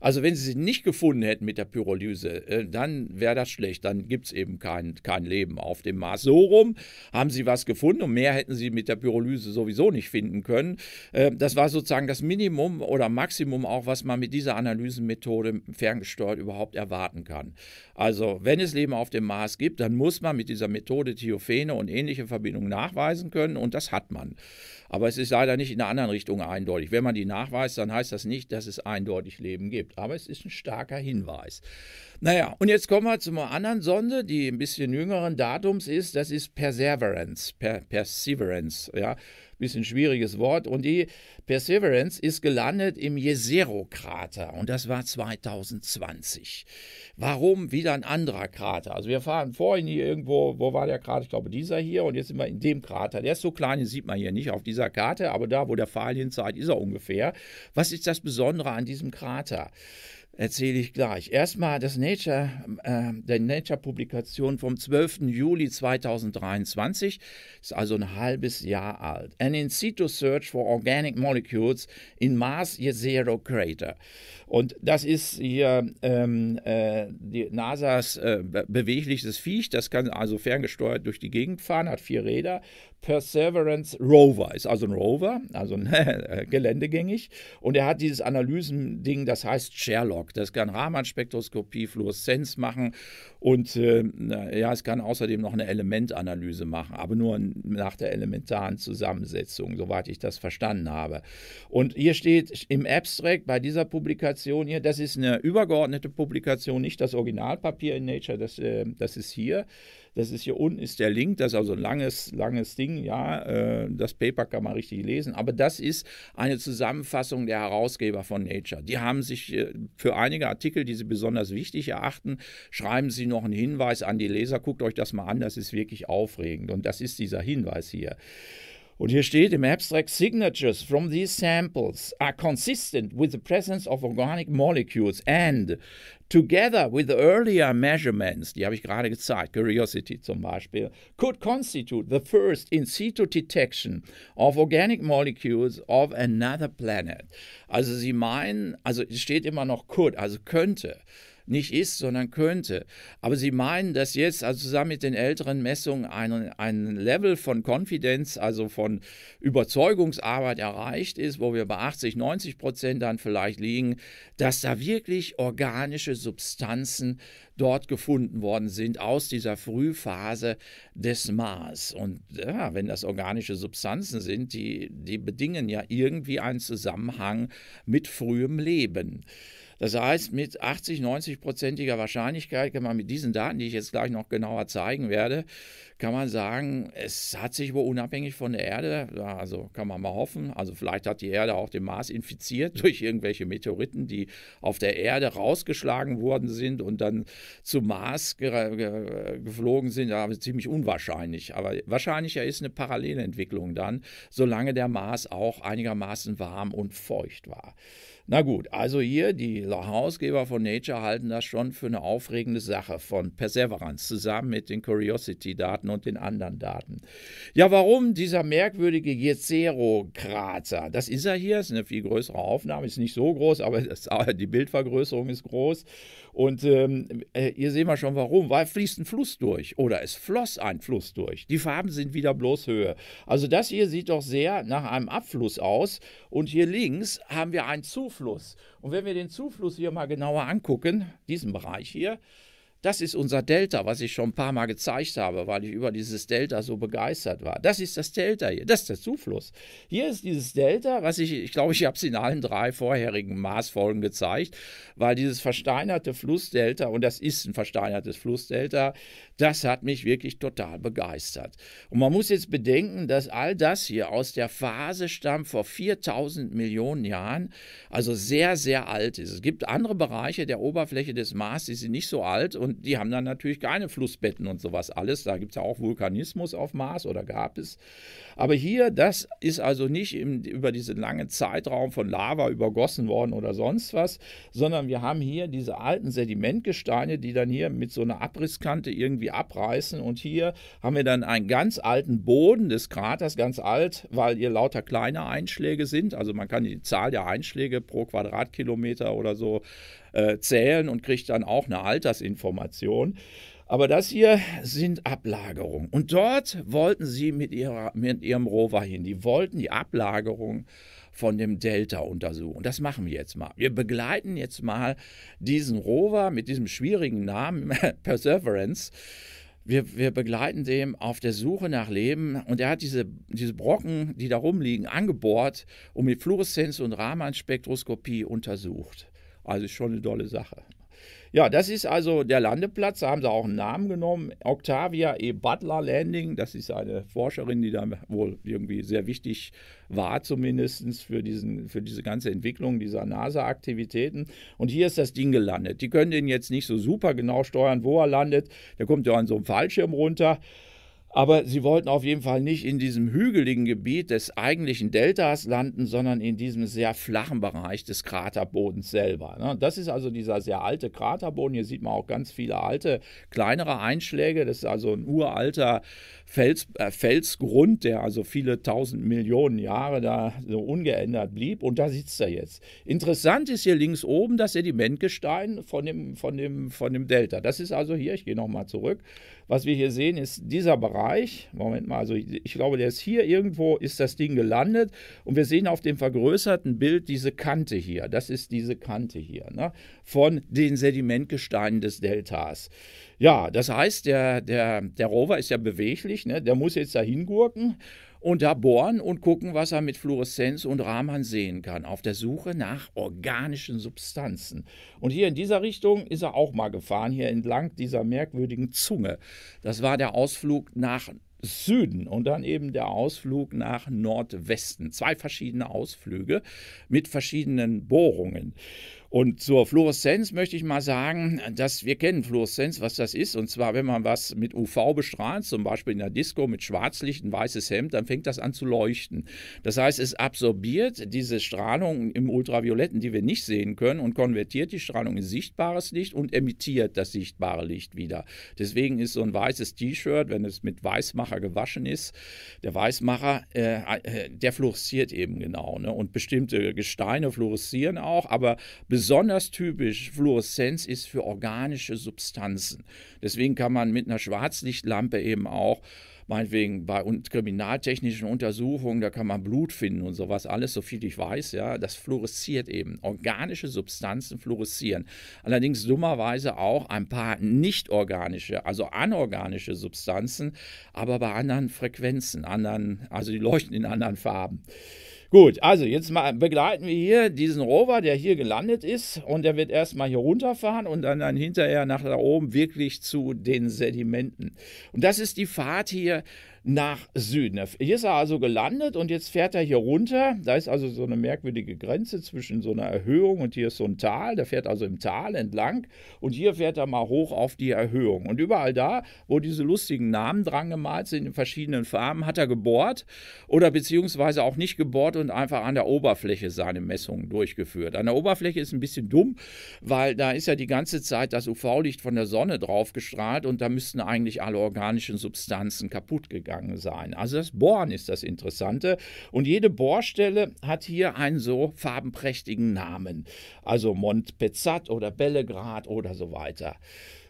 [SPEAKER 1] Also wenn sie sie nicht gefunden hätten mit der Pyrolyse, äh, dann wäre das schlecht. Dann gibt es eben kein, kein Leben auf dem Mars. So rum haben sie was gefunden und mehr hätten sie mit der Pyrolyse sowieso nicht finden können. Äh, das war sozusagen das Minimum oder Maximum auch, was man mit dieser Analysenmethode ferngesteuert überhaupt erwarten kann. Also wenn es Leben auf dem Mars gibt, dann muss man mit dieser Methode Theophene und ähnliche Verbindungen nachweisen können und das hat man. Aber es ist leider nicht in der anderen Richtung eindeutig. Wenn man die nachweist, dann heißt das nicht, dass es eindeutig Leben gibt. Aber es ist ein starker Hinweis. Naja, und jetzt kommen wir zu einer anderen Sonde, die ein bisschen jüngeren Datums ist. Das ist Perseverance. Per Perseverance, ja bisschen schwieriges Wort. Und die Perseverance ist gelandet im Jezero-Krater und das war 2020. Warum wieder ein anderer Krater? Also wir fahren vorhin hier irgendwo, wo war der Krater? Ich glaube, dieser hier und jetzt sind wir in dem Krater. Der ist so klein, den sieht man hier nicht auf dieser Karte, aber da, wo der Pfahl hinzeigt, ist er ungefähr. Was ist das Besondere an diesem Krater? erzähle ich gleich. Erstmal das Nature, äh, der Nature-Publikation vom 12. Juli 2023, ist also ein halbes Jahr alt. An in situ search for organic molecules in Mars Jezero Crater. Und das ist hier ähm, äh, die NASAs äh, bewegliches Viech, das kann also ferngesteuert durch die Gegend fahren, hat vier Räder, Perseverance Rover, ist also ein Rover, also ein äh, geländegängig. Und er hat dieses Analysending, das heißt Sherlock. Das kann Raman-Spektroskopie, Fluoreszenz machen und äh, ja, es kann außerdem noch eine Elementanalyse machen, aber nur nach der elementaren Zusammensetzung, soweit ich das verstanden habe. Und hier steht im Abstract bei dieser Publikation hier, das ist eine übergeordnete Publikation, nicht das Originalpapier in Nature, das, äh, das ist hier. Das ist hier unten ist der Link, das ist also ein langes, langes Ding, ja, äh, das Paper kann man richtig lesen, aber das ist eine Zusammenfassung der Herausgeber von Nature. Die haben sich äh, für einige Artikel, die sie besonders wichtig erachten, schreiben sie noch einen Hinweis an die Leser, guckt euch das mal an, das ist wirklich aufregend und das ist dieser Hinweis hier. Und hier steht im Abstract, Signatures from these samples are consistent with the presence of organic molecules and together with the earlier measurements, die habe ich gerade gezeigt, Curiosity zum Beispiel, could constitute the first in situ detection of organic molecules of another planet. Also sie meinen, also es steht immer noch could, also könnte. nicht ist, sondern könnte. Aber sie meinen, dass jetzt also zusammen mit den älteren Messungen ein, ein Level von Konfidenz, also von Überzeugungsarbeit erreicht ist, wo wir bei 80, 90 Prozent dann vielleicht liegen, dass da wirklich organische Substanzen dort gefunden worden sind aus dieser Frühphase des Mars. Und ja, wenn das organische Substanzen sind, die, die bedingen ja irgendwie einen Zusammenhang mit frühem Leben. Das heißt, mit 80, 90-prozentiger Wahrscheinlichkeit kann man mit diesen Daten, die ich jetzt gleich noch genauer zeigen werde, kann man sagen, es hat sich wohl unabhängig von der Erde, also kann man mal hoffen, also vielleicht hat die Erde auch den Mars infiziert durch irgendwelche Meteoriten, die auf der Erde rausgeschlagen worden sind und dann zum Mars ge ge geflogen sind, aber ziemlich unwahrscheinlich. Aber wahrscheinlicher ist eine Parallelentwicklung dann, solange der Mars auch einigermaßen warm und feucht war. Na gut, also hier, die Hausgeber von Nature halten das schon für eine aufregende Sache von Perseverance zusammen mit den Curiosity-Daten und den anderen Daten. Ja, warum dieser merkwürdige Jezero-Krater? Das ist er hier, ist eine viel größere Aufnahme, ist nicht so groß, aber das, die Bildvergrößerung ist groß. Und ähm, äh, hier sehen wir schon warum, weil fließt ein Fluss durch oder es floss ein Fluss durch. Die Farben sind wieder bloß Höhe. Also das hier sieht doch sehr nach einem Abfluss aus und hier links haben wir einen Zufluss. Und wenn wir den Zufluss hier mal genauer angucken, diesen Bereich hier, das ist unser Delta, was ich schon ein paar Mal gezeigt habe, weil ich über dieses Delta so begeistert war. Das ist das Delta hier, das ist der Zufluss. Hier ist dieses Delta, was ich, ich glaube, ich habe es in allen drei vorherigen Maßfolgen gezeigt, weil dieses versteinerte Flussdelta, und das ist ein versteinertes Flussdelta, das hat mich wirklich total begeistert. Und man muss jetzt bedenken, dass all das hier aus der Phase stammt vor 4000 Millionen Jahren, also sehr, sehr alt ist. Es gibt andere Bereiche der Oberfläche des Mars, die sind nicht so alt und und die haben dann natürlich keine Flussbetten und sowas alles. Da gibt es ja auch Vulkanismus auf Mars oder gab es. Aber hier, das ist also nicht im, über diesen langen Zeitraum von Lava übergossen worden oder sonst was, sondern wir haben hier diese alten Sedimentgesteine, die dann hier mit so einer Abrisskante irgendwie abreißen. Und hier haben wir dann einen ganz alten Boden des Kraters, ganz alt, weil hier lauter kleine Einschläge sind. Also man kann die Zahl der Einschläge pro Quadratkilometer oder so äh, zählen und kriegt dann auch eine Altersinformation. Aber das hier sind Ablagerungen. Und dort wollten sie mit, ihrer, mit ihrem Rover hin. Die wollten die Ablagerung von dem Delta untersuchen. Das machen wir jetzt mal. Wir begleiten jetzt mal diesen Rover mit diesem schwierigen Namen Perseverance. Wir, wir begleiten dem auf der Suche nach Leben und er hat diese, diese Brocken, die da rumliegen, angebohrt und mit Fluoreszenz und Rahmanspektroskopie untersucht. Also schon eine tolle Sache. Ja, das ist also der Landeplatz. Da haben sie auch einen Namen genommen. Octavia E. Butler Landing. Das ist eine Forscherin, die da wohl irgendwie sehr wichtig war, zumindest für, diesen, für diese ganze Entwicklung dieser NASA-Aktivitäten. Und hier ist das Ding gelandet. Die können den jetzt nicht so super genau steuern, wo er landet. Der kommt ja an so einem Fallschirm runter. Aber sie wollten auf jeden Fall nicht in diesem hügeligen Gebiet des eigentlichen Deltas landen, sondern in diesem sehr flachen Bereich des Kraterbodens selber. Ne? Das ist also dieser sehr alte Kraterboden. Hier sieht man auch ganz viele alte, kleinere Einschläge. Das ist also ein uralter Fels, äh, Felsgrund, der also viele tausend Millionen Jahre da so ungeändert blieb. Und da sitzt er jetzt. Interessant ist hier links oben das Sedimentgestein von dem, von dem, von dem Delta. Das ist also hier, ich gehe nochmal zurück. Was wir hier sehen, ist dieser Bereich. Moment mal, also ich glaube, der ist hier irgendwo, ist das Ding gelandet. Und wir sehen auf dem vergrößerten Bild diese Kante hier. Das ist diese Kante hier ne? von den Sedimentgesteinen des Deltas. Ja, das heißt, der, der, der Rover ist ja beweglich, ne? der muss jetzt da hingurken und da bohren und gucken, was er mit Fluoreszenz und Rahman sehen kann, auf der Suche nach organischen Substanzen. Und hier in dieser Richtung ist er auch mal gefahren, hier entlang dieser merkwürdigen Zunge. Das war der Ausflug nach Süden und dann eben der Ausflug nach Nordwesten. Zwei verschiedene Ausflüge mit verschiedenen Bohrungen. Und zur Fluoreszenz möchte ich mal sagen, dass wir kennen Fluoreszenz, was das ist. Und zwar, wenn man was mit UV bestrahlt, zum Beispiel in der Disco mit Schwarzlicht, ein weißes Hemd, dann fängt das an zu leuchten. Das heißt, es absorbiert diese Strahlung im Ultravioletten, die wir nicht sehen können, und konvertiert die Strahlung in sichtbares Licht und emittiert das sichtbare Licht wieder. Deswegen ist so ein weißes T-Shirt, wenn es mit Weißmacher gewaschen ist, der Weißmacher, äh, äh der fluoresziert eben genau. Ne? Und bestimmte Gesteine fluoreszieren auch, aber Besonders typisch Fluoreszenz ist für organische Substanzen. Deswegen kann man mit einer Schwarzlichtlampe eben auch meinetwegen bei kriminaltechnischen Untersuchungen, da kann man Blut finden und sowas, alles, so viel ich weiß, ja, das fluoresziert eben. Organische Substanzen fluoreszieren. Allerdings dummerweise auch ein paar nicht-organische, also anorganische Substanzen, aber bei anderen Frequenzen, anderen, also die leuchten in anderen Farben. Gut, also jetzt mal begleiten wir hier diesen Rover, der hier gelandet ist und der wird erstmal hier runterfahren und dann, dann hinterher nach da oben wirklich zu den Sedimenten. Und das ist die Fahrt hier nach Süden. Hier ist er also gelandet und jetzt fährt er hier runter. Da ist also so eine merkwürdige Grenze zwischen so einer Erhöhung und hier ist so ein Tal. Der fährt also im Tal entlang und hier fährt er mal hoch auf die Erhöhung. Und überall da, wo diese lustigen Namen dran gemalt sind in verschiedenen Farben, hat er gebohrt oder beziehungsweise auch nicht gebohrt und einfach an der Oberfläche seine Messungen durchgeführt. An der Oberfläche ist ein bisschen dumm, weil da ist ja die ganze Zeit das UV-Licht von der Sonne drauf gestrahlt und da müssten eigentlich alle organischen Substanzen kaputt gegangen gegangen sein. Also das Bohren ist das Interessante. Und jede Bohrstelle hat hier einen so farbenprächtigen Namen. Also Montpezat oder Bellegrad oder so weiter.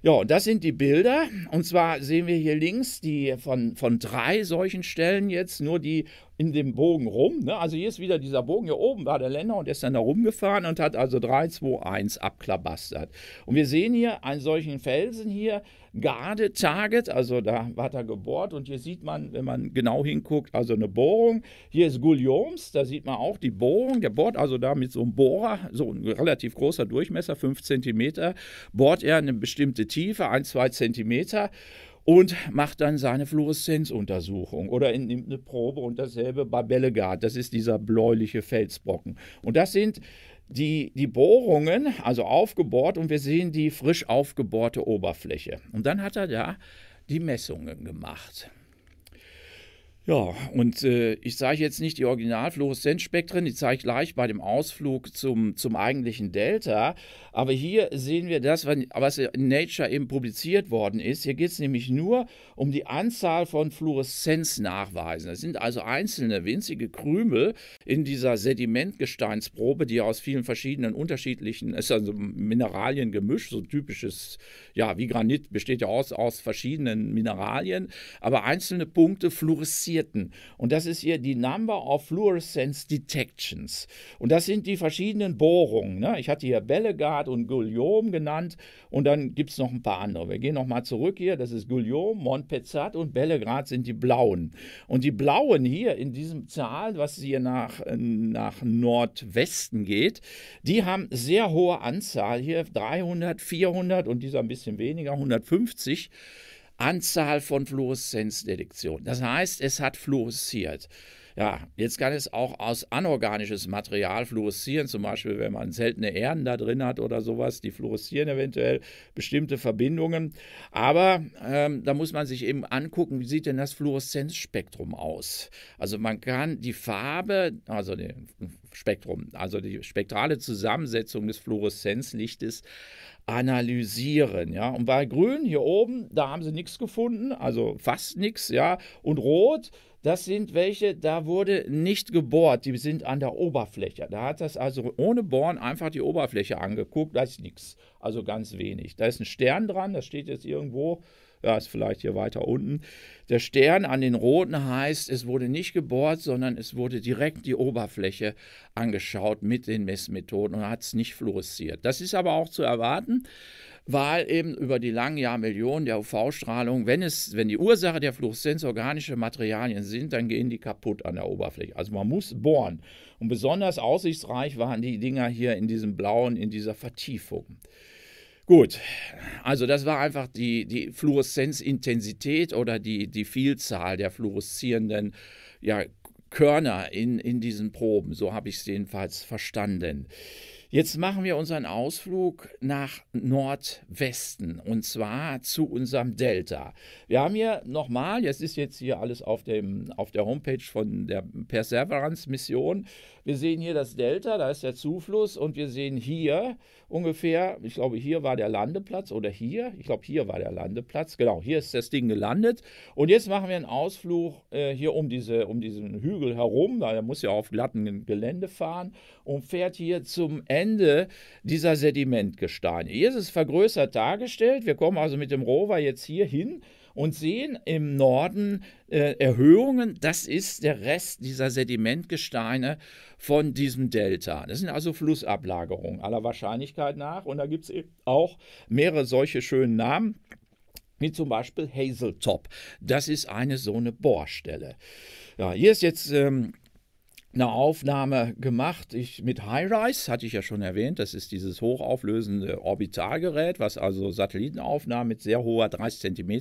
[SPEAKER 1] Ja, und das sind die Bilder. Und zwar sehen wir hier links die von, von drei solchen Stellen jetzt nur die in dem Bogen rum. Ne? Also hier ist wieder dieser Bogen. Hier oben war der Länder und ist dann da rumgefahren und hat also 3, 2, 1 abklabastert. Und wir sehen hier einen solchen Felsen hier Garde Target, also da hat er gebohrt und hier sieht man, wenn man genau hinguckt, also eine Bohrung. Hier ist Guillaumes, da sieht man auch die Bohrung. Der bohrt also da mit so einem Bohrer, so ein relativ großer Durchmesser, 5 cm, bohrt er eine bestimmte Tiefe, 1, 2 cm und macht dann seine Fluoreszenzuntersuchung oder nimmt eine Probe und dasselbe bei Bellegarde. Das ist dieser bläuliche Felsbrocken. Und das sind die, die Bohrungen, also aufgebohrt und wir sehen die frisch aufgebohrte Oberfläche. Und dann hat er da die Messungen gemacht. Ja, und äh, ich zeige jetzt nicht die Originalfluoreszenzspektren, die zeige ich gleich bei dem Ausflug zum, zum eigentlichen Delta. Aber hier sehen wir das, was in Nature eben publiziert worden ist. Hier geht es nämlich nur um die Anzahl von Fluoreszenznachweisen. Das sind also einzelne winzige Krümel in dieser Sedimentgesteinsprobe, die aus vielen verschiedenen unterschiedlichen, ist also Mineraliengemisch, so ein typisches, ja, wie Granit besteht ja aus, aus verschiedenen Mineralien. Aber einzelne Punkte fluoreszieren vierten. Und das ist hier die Number of Fluorescence Detections. Und das sind die verschiedenen Bohrungen. Ne? Ich hatte hier Bellegarde und Guillaume genannt und dann gibt es noch ein paar andere. Wir gehen nochmal zurück hier. Das ist Guillaume, Montpezat und Bellegarde sind die blauen. Und die blauen hier in diesem Zahl, was hier nach, nach Nordwesten geht, die haben sehr hohe Anzahl hier, 300, 400 und dieser ein bisschen weniger, 150. Anzahl von Fluoreszenzdetektionen. Das heißt, es hat fluoresziert. Ja, jetzt kann es auch aus anorganisches Material fluoreszieren, zum Beispiel wenn man seltene Erden da drin hat oder sowas, die fluoreszieren eventuell bestimmte Verbindungen. Aber ähm, da muss man sich eben angucken, wie sieht denn das Fluoreszenzspektrum aus? Also man kann die Farbe, also den Spektrum, also die spektrale Zusammensetzung des Fluoreszenzlichtes analysieren, ja. Und bei grün hier oben, da haben sie nichts gefunden, also fast nichts, ja. Und rot, das sind welche, da wurde nicht gebohrt, die sind an der Oberfläche. Da hat das also ohne Bohren einfach die Oberfläche angeguckt, da ist nichts, also ganz wenig. Da ist ein Stern dran, das steht jetzt irgendwo ja, ist vielleicht hier weiter unten. Der Stern an den Roten heißt, es wurde nicht gebohrt, sondern es wurde direkt die Oberfläche angeschaut mit den Messmethoden und hat es nicht fluoresziert. Das ist aber auch zu erwarten, weil eben über die langen Jahrmillionen der UV-Strahlung, wenn, wenn die Ursache der Fluoreszenz organische Materialien sind, dann gehen die kaputt an der Oberfläche. Also man muss bohren. Und besonders aussichtsreich waren die Dinger hier in diesem blauen, in dieser Vertiefung. Gut, also das war einfach die, die Fluoreszenzintensität oder die, die Vielzahl der fluoreszierenden ja, Körner in, in diesen Proben. So habe ich es jedenfalls verstanden. Jetzt machen wir unseren Ausflug nach Nordwesten und zwar zu unserem Delta. Wir haben hier nochmal, jetzt ist jetzt hier alles auf, dem, auf der Homepage von der Perseverance-Mission. Wir sehen hier das Delta, da ist der Zufluss und wir sehen hier ungefähr, ich glaube, hier war der Landeplatz oder hier, ich glaube, hier war der Landeplatz. Genau, hier ist das Ding gelandet und jetzt machen wir einen Ausflug äh, hier um, diese, um diesen Hügel herum, weil er muss ja auf glatten Gelände fahren und fährt hier zum Ende dieser Sedimentgesteine. Hier ist es vergrößert dargestellt. Wir kommen also mit dem Rover jetzt hier hin und sehen im Norden äh, Erhöhungen. Das ist der Rest dieser Sedimentgesteine von diesem Delta. Das sind also Flussablagerungen aller Wahrscheinlichkeit nach. Und da gibt es eben auch mehrere solche schönen Namen wie zum Beispiel Hazeltop. Das ist eine so eine Bohrstelle. Ja, hier ist jetzt ähm, eine Aufnahme gemacht. Ich, mit High-Rise hatte ich ja schon erwähnt, das ist dieses hochauflösende Orbitalgerät, was also Satellitenaufnahmen mit sehr hoher 30 cm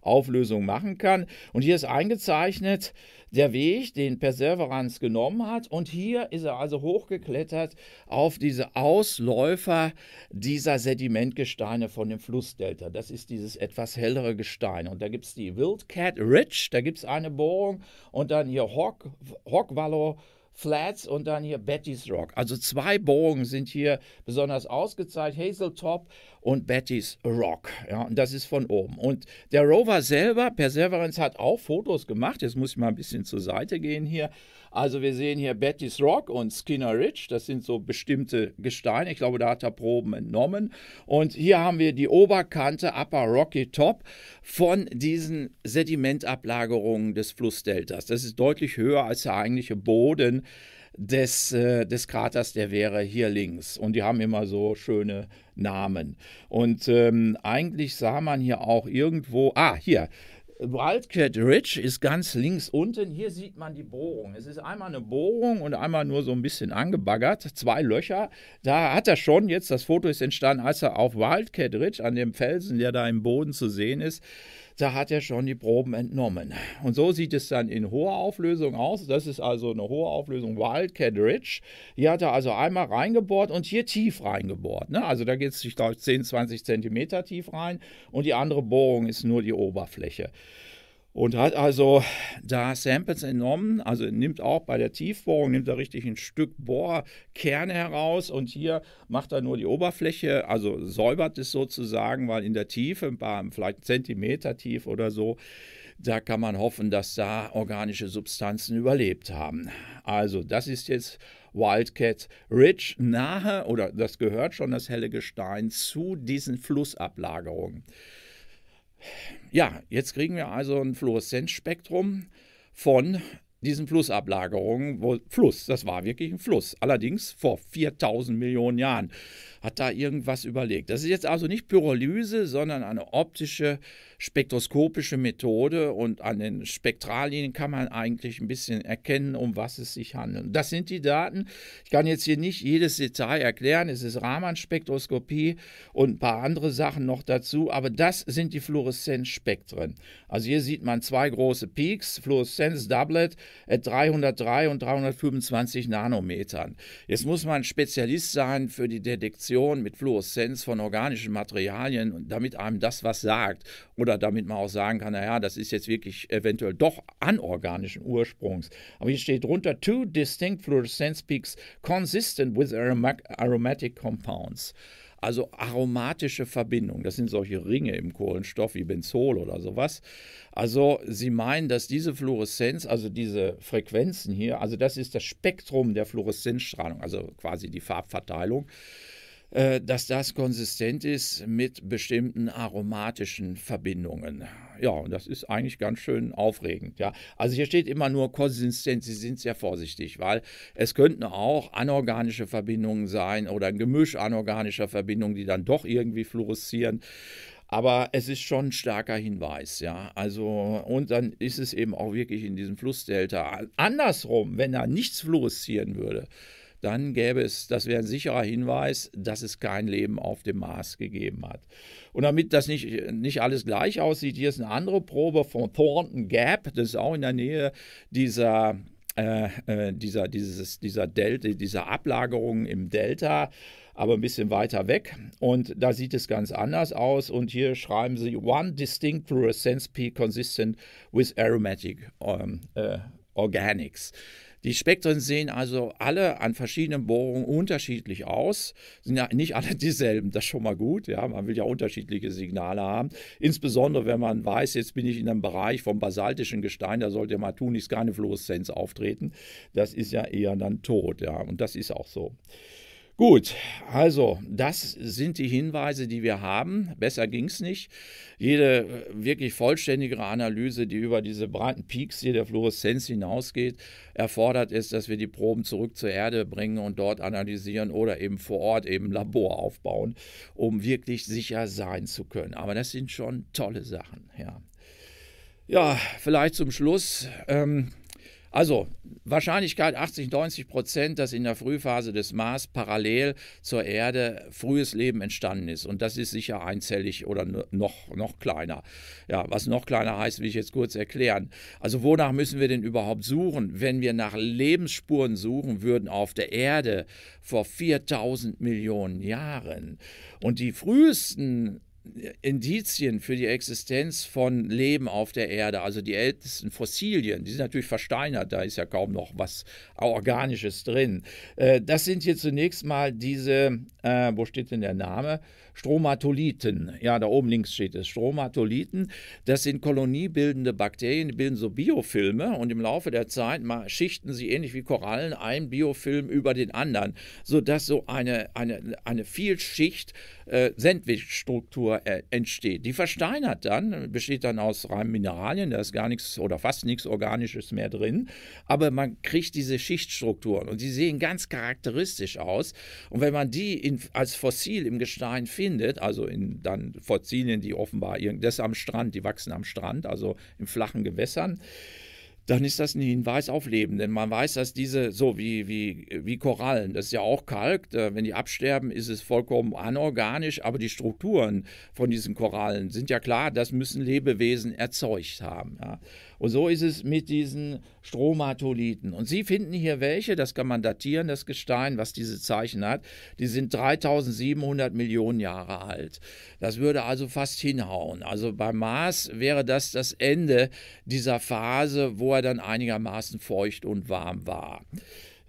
[SPEAKER 1] Auflösung machen kann. Und hier ist eingezeichnet der Weg, den Perseverance genommen hat. Und hier ist er also hochgeklettert auf diese Ausläufer dieser Sedimentgesteine von dem Flussdelta. Das ist dieses etwas hellere Gestein. Und da gibt es die Wildcat Ridge, da gibt es eine Bohrung und dann hier Hock, Hock Valor Flats und dann hier Betty's Rock. Also zwei Bogen sind hier besonders ausgezeigt, Hazeltop und Betty's Rock. Ja, und das ist von oben. Und der Rover selber, Perseverance, hat auch Fotos gemacht. Jetzt muss ich mal ein bisschen zur Seite gehen hier. Also wir sehen hier Betty's Rock und Skinner Ridge, das sind so bestimmte Gesteine, ich glaube, da hat er Proben entnommen. Und hier haben wir die Oberkante Upper Rocky Top von diesen Sedimentablagerungen des Flussdeltas. Das ist deutlich höher als der eigentliche Boden des, äh, des Kraters, der wäre hier links. Und die haben immer so schöne Namen. Und ähm, eigentlich sah man hier auch irgendwo, ah, hier, Wildcat Ridge ist ganz links unten. Hier sieht man die Bohrung. Es ist einmal eine Bohrung und einmal nur so ein bisschen angebaggert. Zwei Löcher. Da hat er schon jetzt, das Foto ist entstanden, als er auf Wildcat Ridge an dem Felsen, der da im Boden zu sehen ist, da hat er schon die Proben entnommen. Und so sieht es dann in hoher Auflösung aus. Das ist also eine hohe Auflösung Wildcat Ridge. Hier hat er also einmal reingebohrt und hier tief reingebohrt. Ne? Also da geht es, ich glaube, 10, 20 Zentimeter tief rein und die andere Bohrung ist nur die Oberfläche und hat also da Samples entnommen, also nimmt auch bei der Tiefbohrung, nimmt er richtig ein Stück Bohrkerne heraus und hier macht er nur die Oberfläche, also säubert es sozusagen, weil in der Tiefe, vielleicht Zentimeter tief oder so, da kann man hoffen, dass da organische Substanzen überlebt haben. Also das ist jetzt Wildcat Ridge nahe, oder das gehört schon das helle Gestein, zu diesen Flussablagerungen. Ja, jetzt kriegen wir also ein Fluoreszenzspektrum von diesen Flussablagerungen, wo Fluss, das war wirklich ein Fluss. Allerdings vor 4000 Millionen Jahren hat da irgendwas überlegt. Das ist jetzt also nicht Pyrolyse, sondern eine optische spektroskopische Methode und an den Spektrallinien kann man eigentlich ein bisschen erkennen, um was es sich handelt. das sind die Daten. Ich kann jetzt hier nicht jedes Detail erklären. Es ist Raman-Spektroskopie und ein paar andere Sachen noch dazu. Aber das sind die Fluoreszenzspektren. Also hier sieht man zwei große Peaks, Fluoreszenz-Doublet, at äh, 303 und 325 Nanometern. Jetzt muss man Spezialist sein für die Detektion mit Fluoreszenz von organischen Materialien, damit einem das was sagt. Oder oder damit man auch sagen kann, naja, das ist jetzt wirklich eventuell doch anorganischen Ursprungs. Aber hier steht drunter, two distinct fluorescence peaks consistent with aromatic compounds. Also aromatische Verbindungen, das sind solche Ringe im Kohlenstoff wie Benzol oder sowas. Also sie meinen, dass diese Fluoreszenz, also diese Frequenzen hier, also das ist das Spektrum der Fluoreszenzstrahlung, also quasi die Farbverteilung. Äh, dass das konsistent ist mit bestimmten aromatischen Verbindungen. Ja, und das ist eigentlich ganz schön aufregend. Ja. Also hier steht immer nur konsistent, Sie sind sehr vorsichtig, weil es könnten auch anorganische Verbindungen sein oder ein Gemisch anorganischer Verbindungen, die dann doch irgendwie fluoreszieren. Aber es ist schon ein starker Hinweis, ja. Also, und dann ist es eben auch wirklich in diesem Flussdelta. Andersrum, wenn da nichts fluoreszieren würde, dann gäbe es, das wäre ein sicherer Hinweis, dass es kein Leben auf dem Mars gegeben hat. Und damit das nicht, nicht alles gleich aussieht, hier ist eine andere Probe von Thornton Gap, das ist auch in der Nähe dieser, äh, äh dieser, dieses, dieser, Delta, dieser Ablagerung im Delta, aber ein bisschen weiter weg. Und da sieht es ganz anders aus. Und hier schreiben sie: One distinct fluorescence peak consistent with aromatic um, ähm, uh, äh, organics. Die Spektren sehen also alle an verschiedenen Bohrungen unterschiedlich aus, sind ja nicht alle dieselben, das ist schon mal gut, ja, man will ja unterschiedliche Signale haben, insbesondere wenn man weiß, jetzt bin ich in einem Bereich vom basaltischen Gestein, da sollte mal ist keine Fluoreszenz auftreten, das ist ja eher dann tot, ja, und das ist auch so. Gut, also das sind die Hinweise, die wir haben. Besser ging es nicht. Jede äh, wirklich vollständigere Analyse, die über diese breiten Peaks hier der Fluoreszenz hinausgeht, erfordert es, dass wir die Proben zurück zur Erde bringen und dort analysieren oder eben vor Ort eben Labor aufbauen, um wirklich sicher sein zu können. Aber das sind schon tolle Sachen. Ja, ja vielleicht zum Schluss. Ähm, also Wahrscheinlichkeit 80, 90 Prozent, dass in der Frühphase des Mars parallel zur Erde frühes Leben entstanden ist. Und das ist sicher einzellig oder noch, noch kleiner. Ja, was noch kleiner heißt, will ich jetzt kurz erklären. Also wonach müssen wir denn überhaupt suchen? Wenn wir nach Lebensspuren suchen würden auf der Erde vor 4000 Millionen Jahren und die frühesten Indizien für die Existenz von Leben auf der Erde, also die ältesten Fossilien, die sind natürlich versteinert, da ist ja kaum noch was Organisches drin. Äh, das sind hier zunächst mal diese, äh, wo steht denn der Name? Stromatolithen. Ja, da oben links steht es. Stromatolithen, Das sind koloniebildende Bakterien, die bilden so Biofilme und im Laufe der Zeit mal schichten sie ähnlich wie Korallen einen Biofilm über den anderen, sodass so eine, eine, eine Vielschicht äh, Sandwichstruktur äh, entsteht. Die versteinert dann, besteht dann aus reinen Mineralien, da ist gar nichts oder fast nichts Organisches mehr drin, aber man kriegt diese Schichtstrukturen und die sehen ganz charakteristisch aus. Und wenn man die in, als Fossil im Gestein findet, findet, also in dann Fozilien, die offenbar irgendwas am Strand, die wachsen am Strand, also in flachen Gewässern, dann ist das ein Hinweis auf Leben. Denn man weiß, dass diese, so wie, wie, wie Korallen, das ist ja auch Kalk, äh, wenn die absterben, ist es vollkommen anorganisch, aber die Strukturen von diesen Korallen sind ja klar, das müssen Lebewesen erzeugt haben. Ja. Und so ist es mit diesen Stromatolithen. Und Sie finden hier welche, das kann man datieren, das Gestein, was diese Zeichen hat. Die sind 3700 Millionen Jahre alt. Das würde also fast hinhauen. Also beim Mars wäre das das Ende dieser Phase, wo er dann einigermaßen feucht und warm war.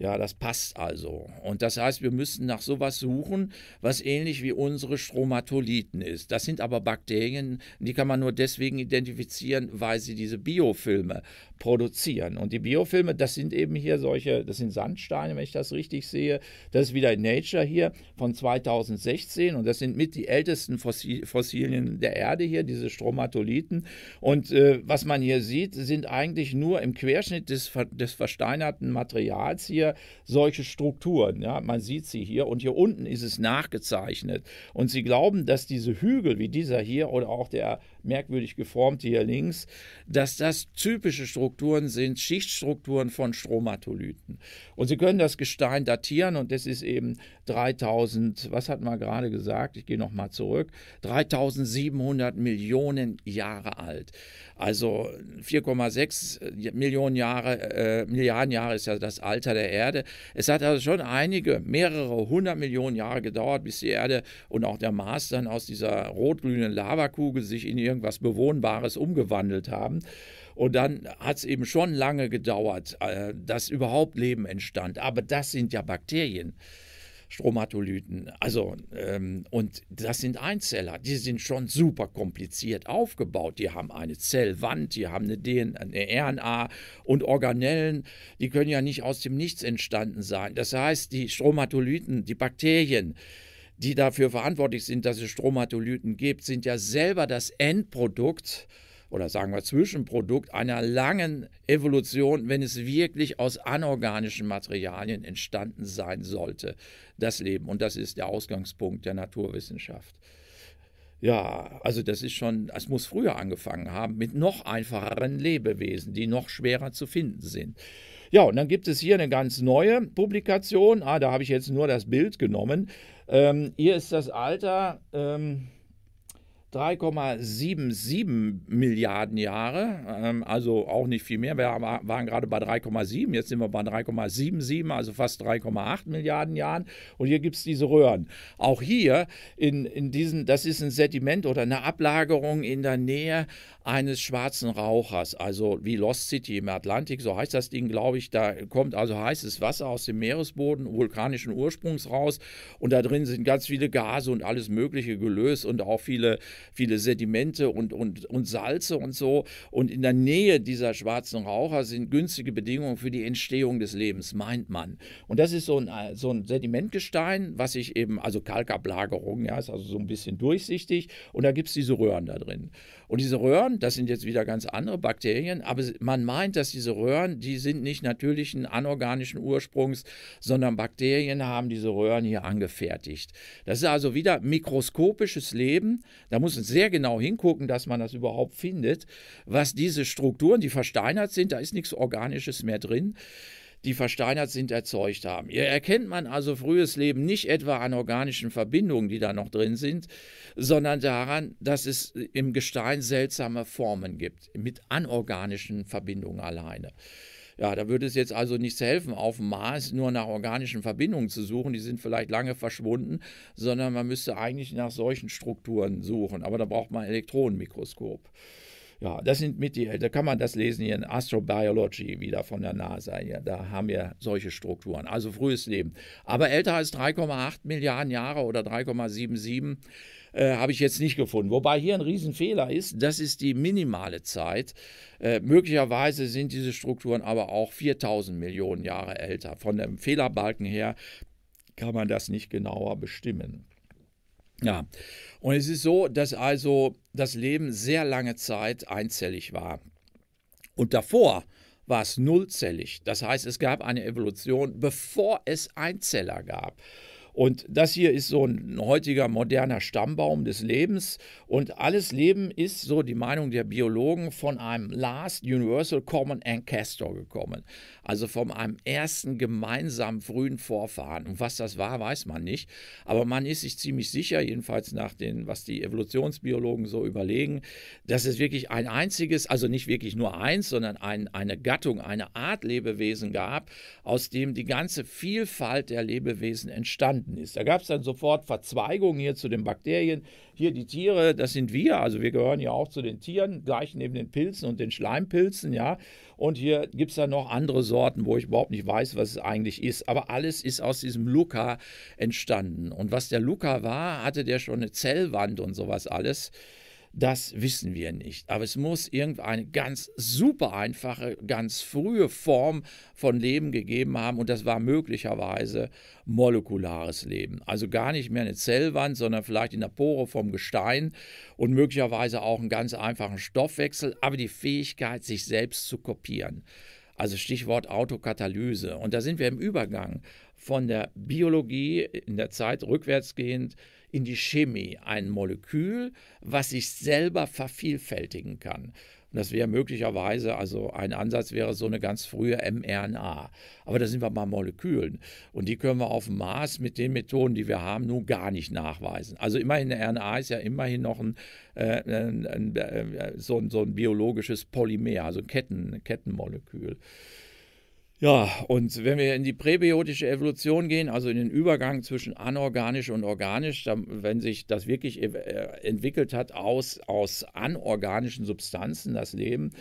[SPEAKER 1] Ja, das passt also. Und das heißt, wir müssen nach sowas suchen, was ähnlich wie unsere Stromatoliten ist. Das sind aber Bakterien, die kann man nur deswegen identifizieren, weil sie diese Biofilme produzieren. Und die Biofilme, das sind eben hier solche, das sind Sandsteine, wenn ich das richtig sehe. Das ist wieder in Nature hier von 2016 und das sind mit die ältesten Fossilien der Erde hier, diese Stromatoliten. Und äh, was man hier sieht, sind eigentlich nur im Querschnitt des, des versteinerten Materials hier solche Strukturen. Ja, man sieht sie hier und hier unten ist es nachgezeichnet. Und sie glauben, dass diese Hügel wie dieser hier oder auch der merkwürdig geformt hier links, dass das typische Strukturen sind, Schichtstrukturen von Stromatolithen. Und Sie können das Gestein datieren und das ist eben 3000, was hat man gerade gesagt? Ich gehe nochmal zurück, 3700 Millionen Jahre alt. Also 4,6 Millionen Jahre, äh, Milliarden Jahre ist ja das Alter der Erde. Es hat also schon einige, mehrere hundert Millionen Jahre gedauert, bis die Erde und auch der Mars dann aus dieser rotglühenden Lavakugel sich in ihr irgendwas Bewohnbares umgewandelt haben. Und dann hat es eben schon lange gedauert, äh, dass überhaupt Leben entstand. Aber das sind ja Bakterien. Stromatolyten, also ähm, und das sind Einzeller, die sind schon super kompliziert aufgebaut. Die haben eine Zellwand, die haben eine, DNA, eine RNA und Organellen, die können ja nicht aus dem Nichts entstanden sein. Das heißt, die Stromatolyten, die Bakterien, die dafür verantwortlich sind, dass es Stromatolyten gibt, sind ja selber das Endprodukt oder sagen wir Zwischenprodukt einer langen Evolution, wenn es wirklich aus anorganischen Materialien entstanden sein sollte, das Leben. Und das ist der Ausgangspunkt der Naturwissenschaft. Ja, also das ist schon, es muss früher angefangen haben mit noch einfacheren Lebewesen, die noch schwerer zu finden sind. Ja, und dann gibt es hier eine ganz neue Publikation. Ah, da habe ich jetzt nur das Bild genommen. Ähm, hier ist das Alter. Ähm 3,77 Milliarden Jahre, ähm, also auch nicht viel mehr. Wir waren gerade bei 3,7, jetzt sind wir bei 3,77, also fast 3,8 Milliarden Jahren. Und hier gibt es diese Röhren. Auch hier in, in diesen, das ist ein Sediment oder eine Ablagerung in der Nähe eines schwarzen Rauchers, also wie Lost City im Atlantik, so heißt das Ding, glaube ich. Da kommt also heißes Wasser aus dem Meeresboden, vulkanischen Ursprungs raus. Und da drin sind ganz viele Gase und alles Mögliche gelöst und auch viele viele Sedimente und, und, und Salze und so. Und in der Nähe dieser schwarzen Raucher sind günstige Bedingungen für die Entstehung des Lebens, meint man. Und das ist so ein, äh, so ein Sedimentgestein, was ich eben, also Kalkablagerung, ja, ist also so ein bisschen durchsichtig. Und da gibt es diese Röhren da drin. Und diese Röhren, das sind jetzt wieder ganz andere Bakterien, aber man meint, dass diese Röhren, die sind nicht natürlichen, anorganischen Ursprungs, sondern Bakterien haben diese Röhren hier angefertigt. Das ist also wieder mikroskopisches Leben. Da muss man sehr genau hingucken, dass man das überhaupt findet, was diese Strukturen, die versteinert sind, da ist nichts Organisches mehr drin die versteinert sind, erzeugt haben. Hier erkennt man also frühes Leben nicht etwa an organischen Verbindungen, die da noch drin sind, sondern daran, dass es im Gestein seltsame Formen gibt, mit anorganischen Verbindungen alleine. Ja, da würde es jetzt also nichts helfen, auf dem Mars nur nach organischen Verbindungen zu suchen, die sind vielleicht lange verschwunden, sondern man müsste eigentlich nach solchen Strukturen suchen, aber da braucht man ein Elektronenmikroskop. Ja, das sind mit die, da kann man das lesen hier in Astrobiology wieder von der NASA. Ja, da haben wir solche Strukturen, also frühes Leben. Aber älter als 3,8 Milliarden Jahre oder 3,77 äh, habe ich jetzt nicht gefunden. Wobei hier ein Riesenfehler ist, das ist die minimale Zeit. Äh, möglicherweise sind diese Strukturen aber auch 4000 Millionen Jahre älter. Von dem Fehlerbalken her kann man das nicht genauer bestimmen. Ja, und es ist so, dass also das Leben sehr lange Zeit einzellig war. Und davor war es nullzellig. Das heißt, es gab eine Evolution, bevor es Einzeller gab. Und das hier ist so ein heutiger moderner Stammbaum des Lebens. Und alles Leben ist, so die Meinung der Biologen, von einem Last Universal Common Ancestor gekommen. Also von einem ersten gemeinsamen frühen Vorfahren. Und was das war, weiß man nicht. Aber man ist sich ziemlich sicher, jedenfalls nach dem, was die Evolutionsbiologen so überlegen, dass es wirklich ein einziges, also nicht wirklich nur eins, sondern ein, eine Gattung, eine Art Lebewesen gab, aus dem die ganze Vielfalt der Lebewesen entstanden ist. Da gab es dann sofort Verzweigungen hier zu den Bakterien. Hier die Tiere, das sind wir, also wir gehören ja auch zu den Tieren, gleich neben den Pilzen und den Schleimpilzen, ja. Und hier gibt es dann noch andere Sorten, wo ich überhaupt nicht weiß, was es eigentlich ist. Aber alles ist aus diesem Luca entstanden. Und was der Luca war, hatte der schon eine Zellwand und sowas alles. Das wissen wir nicht. Aber es muss irgendeine ganz super einfache, ganz frühe Form von Leben gegeben haben. Und das war möglicherweise molekulares Leben. Also gar nicht mehr eine Zellwand, sondern vielleicht in der Pore vom Gestein und möglicherweise auch einen ganz einfachen Stoffwechsel, aber die Fähigkeit, sich selbst zu kopieren. Also Stichwort Autokatalyse. Und da sind wir im Übergang von der Biologie in der Zeit rückwärtsgehend in die Chemie ein Molekül, was sich selber vervielfältigen kann. Und das wäre möglicherweise, also ein Ansatz wäre so eine ganz frühe mRNA. Aber da sind wir bei Molekülen. Und die können wir auf dem Mars mit den Methoden, die wir haben, nun gar nicht nachweisen. Also immerhin, eine RNA ist ja immerhin noch ein, äh, ein, ein äh, so, ein so ein biologisches Polymer, also Ketten, Kettenmolekül. Ja, und wenn wir in die präbiotische Evolution gehen, also in den Übergang zwischen anorganisch und organisch, dann, wenn sich das wirklich äh, entwickelt hat aus, aus anorganischen Substanzen, das Leben,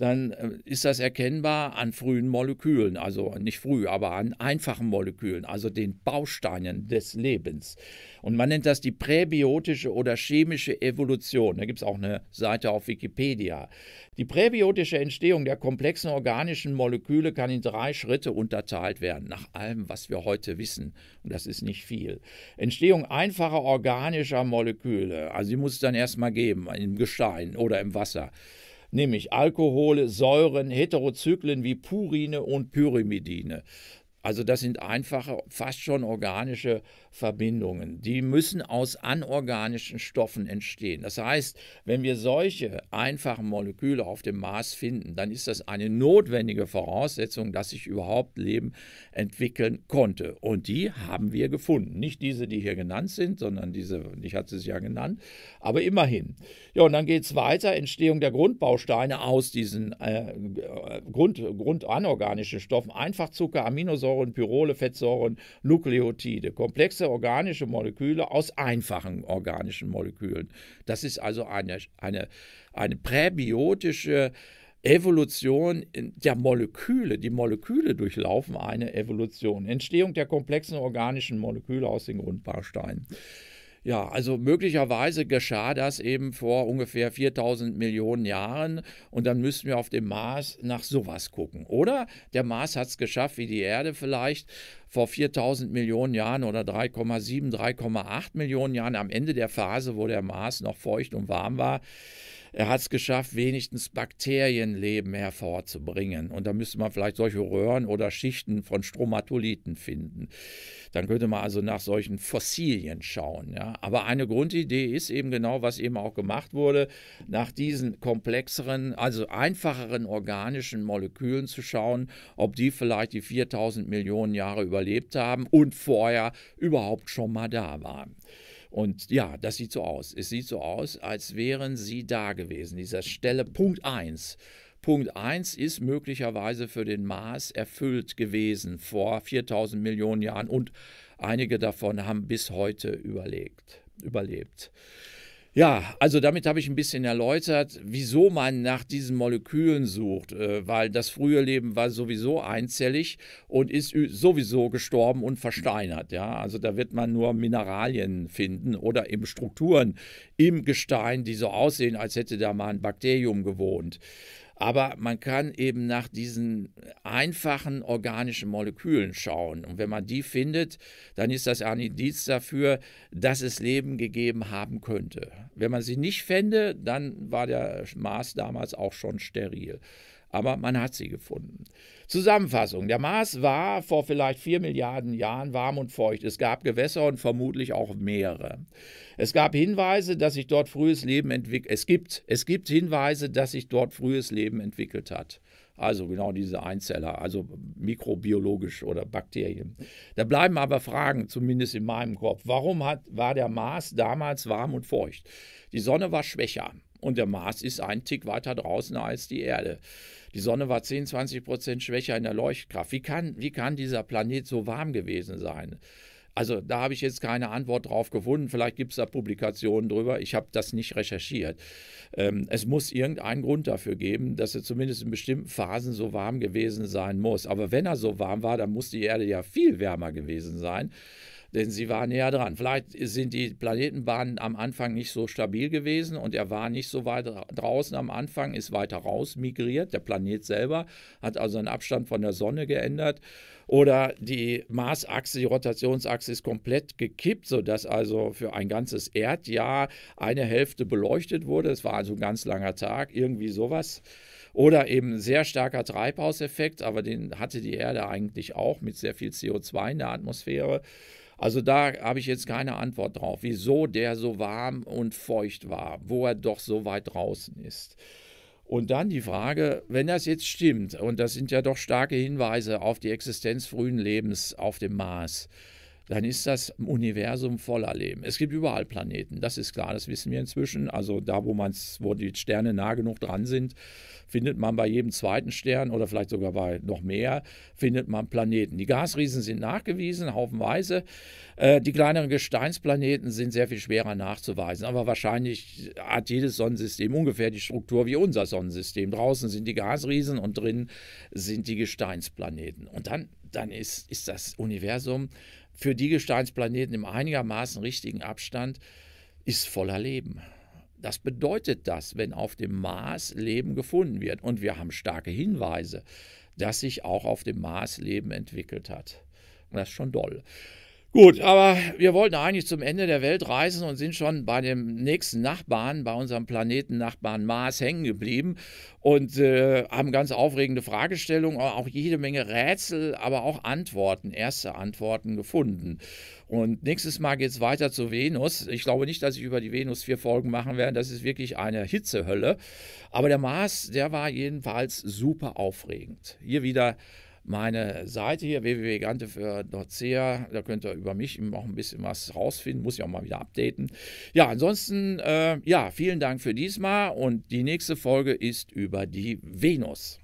[SPEAKER 1] dann äh, ist das erkennbar an frühen Molekülen, also nicht früh, aber an einfachen Molekülen, also den Bausteinen des Lebens. Und man nennt das die präbiotische oder chemische Evolution. Da gibt es auch eine Seite auf Wikipedia. Die präbiotische Entstehung der komplexen organischen Moleküle kann in drei Schritte unterteilt werden, nach allem, was wir heute wissen. Und das ist nicht viel. Entstehung einfacher organischer Moleküle, also die muss es dann erstmal geben, im Gestein oder im Wasser nämlich Alkohole, Säuren, Heterozyklen wie Purine und Pyrimidine. Also das sind einfache, fast schon organische Verbindungen. Die müssen aus anorganischen Stoffen entstehen. Das heißt, wenn wir solche einfachen Moleküle auf dem Mars finden, dann ist das eine notwendige Voraussetzung, dass sich überhaupt Leben entwickeln konnte. Und die haben wir gefunden. Nicht diese, die hier genannt sind, sondern diese, ich hatte sie ja genannt, aber immerhin. Ja, und dann geht es weiter, Entstehung der Grundbausteine aus diesen äh, Grund, grundanorganischen Stoffen, Einfachzucker, Aminosäuren, Pyrole, Fettsäuren, Nukleotide. Komplexe komplexe organische Moleküle aus einfachen organischen Molekülen. Das ist also eine, eine, eine präbiotische Evolution der Moleküle. Die Moleküle durchlaufen eine Evolution. Entstehung der komplexen organischen Moleküle aus den Grundbausteinen. Ja, also möglicherweise geschah das eben vor ungefähr 4000 Millionen Jahren und dann müssten wir auf dem Mars nach sowas gucken. Oder der Mars hat es geschafft, wie die Erde vielleicht, vor 4000 Millionen Jahren oder 3,7, 3,8 Millionen Jahren am Ende der Phase, wo der Mars noch feucht und warm war. Er hat es geschafft, wenigstens Bakterienleben hervorzubringen. Und da müsste man vielleicht solche Röhren oder Schichten von Stromatoliten finden. Dann könnte man also nach solchen Fossilien schauen. Ja. Aber eine Grundidee ist eben genau, was eben auch gemacht wurde, nach diesen komplexeren, also einfacheren organischen Molekülen zu schauen, ob die vielleicht die 4000 Millionen Jahre überlebt haben und vorher überhaupt schon mal da waren. Und ja, das sieht so aus. Es sieht so aus, als wären sie da gewesen. Dieser Stelle Punkt 1. Punkt 1 ist möglicherweise für den Mars erfüllt gewesen vor 4000 Millionen Jahren und einige davon haben bis heute überlegt, überlebt. Ja, also damit habe ich ein bisschen erläutert, wieso man nach diesen Molekülen sucht, äh, weil das frühe Leben war sowieso einzellig und ist sowieso gestorben und versteinert. Ja, also da wird man nur Mineralien finden oder eben Strukturen im Gestein, die so aussehen, als hätte da mal ein Bakterium gewohnt. Aber man kann eben nach diesen einfachen organischen Molekülen schauen. Und wenn man die findet, dann ist das ein Indiz dafür, dass es Leben gegeben haben könnte. Wenn man sie nicht fände, dann war der Mars damals auch schon steril. Aber man hat sie gefunden. Zusammenfassung. Der Mars war vor vielleicht vier Milliarden Jahren warm und feucht. Es gab Gewässer und vermutlich auch Meere. Es gab Hinweise, dass sich dort frühes Leben entwickelt. Es gibt, es gibt Hinweise, dass sich dort frühes Leben entwickelt hat. Also genau diese Einzeller, also mikrobiologisch oder Bakterien. Da bleiben aber Fragen, zumindest in meinem Kopf. Warum hat, war der Mars damals warm und feucht? Die Sonne war schwächer und der Mars ist einen Tick weiter draußen als die Erde. Die Sonne war 10, 20 Prozent schwächer in der Leuchtkraft. Wie kann, wie kann dieser Planet so warm gewesen sein? Also da habe ich jetzt keine Antwort drauf gefunden. Vielleicht gibt es da Publikationen drüber. Ich habe das nicht recherchiert. Ähm, es muss irgendeinen Grund dafür geben, dass er zumindest in bestimmten Phasen so warm gewesen sein muss. Aber wenn er so warm war, dann muss die Erde ja viel wärmer gewesen sein denn sie war näher dran. Vielleicht sind die Planetenbahnen am Anfang nicht so stabil gewesen und er war nicht so weit draußen am Anfang, ist weiter raus migriert. Der Planet selber hat also einen Abstand von der Sonne geändert. Oder die Marsachse, die Rotationsachse ist komplett gekippt, sodass also für ein ganzes Erdjahr eine Hälfte beleuchtet wurde. Es war also ein ganz langer Tag, irgendwie sowas. Oder eben sehr starker Treibhauseffekt, aber den hatte die Erde eigentlich auch mit sehr viel CO2 in der Atmosphäre. Also da habe ich jetzt keine Antwort drauf, wieso der so warm und feucht war, wo er doch so weit draußen ist. Und dann die Frage, wenn das jetzt stimmt, und das sind ja doch starke Hinweise auf die Existenz frühen Lebens auf dem Mars, dann ist das Universum voller Leben. Es gibt überall Planeten, das ist klar, das wissen wir inzwischen. Also da, wo, man's, wo die Sterne nah genug dran sind, findet man bei jedem zweiten Stern oder vielleicht sogar bei noch mehr, findet man Planeten. Die Gasriesen sind nachgewiesen, haufenweise. Äh, die kleineren Gesteinsplaneten sind sehr viel schwerer nachzuweisen, aber wahrscheinlich hat jedes Sonnensystem ungefähr die Struktur wie unser Sonnensystem. Draußen sind die Gasriesen und drin sind die Gesteinsplaneten. Und dann, dann ist, ist das Universum für die Gesteinsplaneten im einigermaßen richtigen Abstand ist voller Leben. Das bedeutet das, wenn auf dem Mars Leben gefunden wird. Und wir haben starke Hinweise, dass sich auch auf dem Mars Leben entwickelt hat. Und das ist schon doll. Gut, aber wir wollten eigentlich zum Ende der Welt reisen und sind schon bei dem nächsten Nachbarn, bei unserem Planeten Nachbarn Mars hängen geblieben und äh, haben ganz aufregende Fragestellungen, äh, auch jede Menge Rätsel, aber auch Antworten, erste Antworten gefunden. Und nächstes Mal geht es weiter zu Venus. Ich glaube nicht, dass ich über die Venus vier Folgen machen werde. Das ist wirklich eine Hitzehölle. Aber der Mars, der war jedenfalls super aufregend. Hier wieder meine Seite hier, www.gante für Nordcea. Da könnt ihr über mich auch ein bisschen was rausfinden. Muss ich auch mal wieder updaten. Ja, ansonsten, äh, ja, vielen Dank für diesmal. Und die nächste Folge ist über die Venus.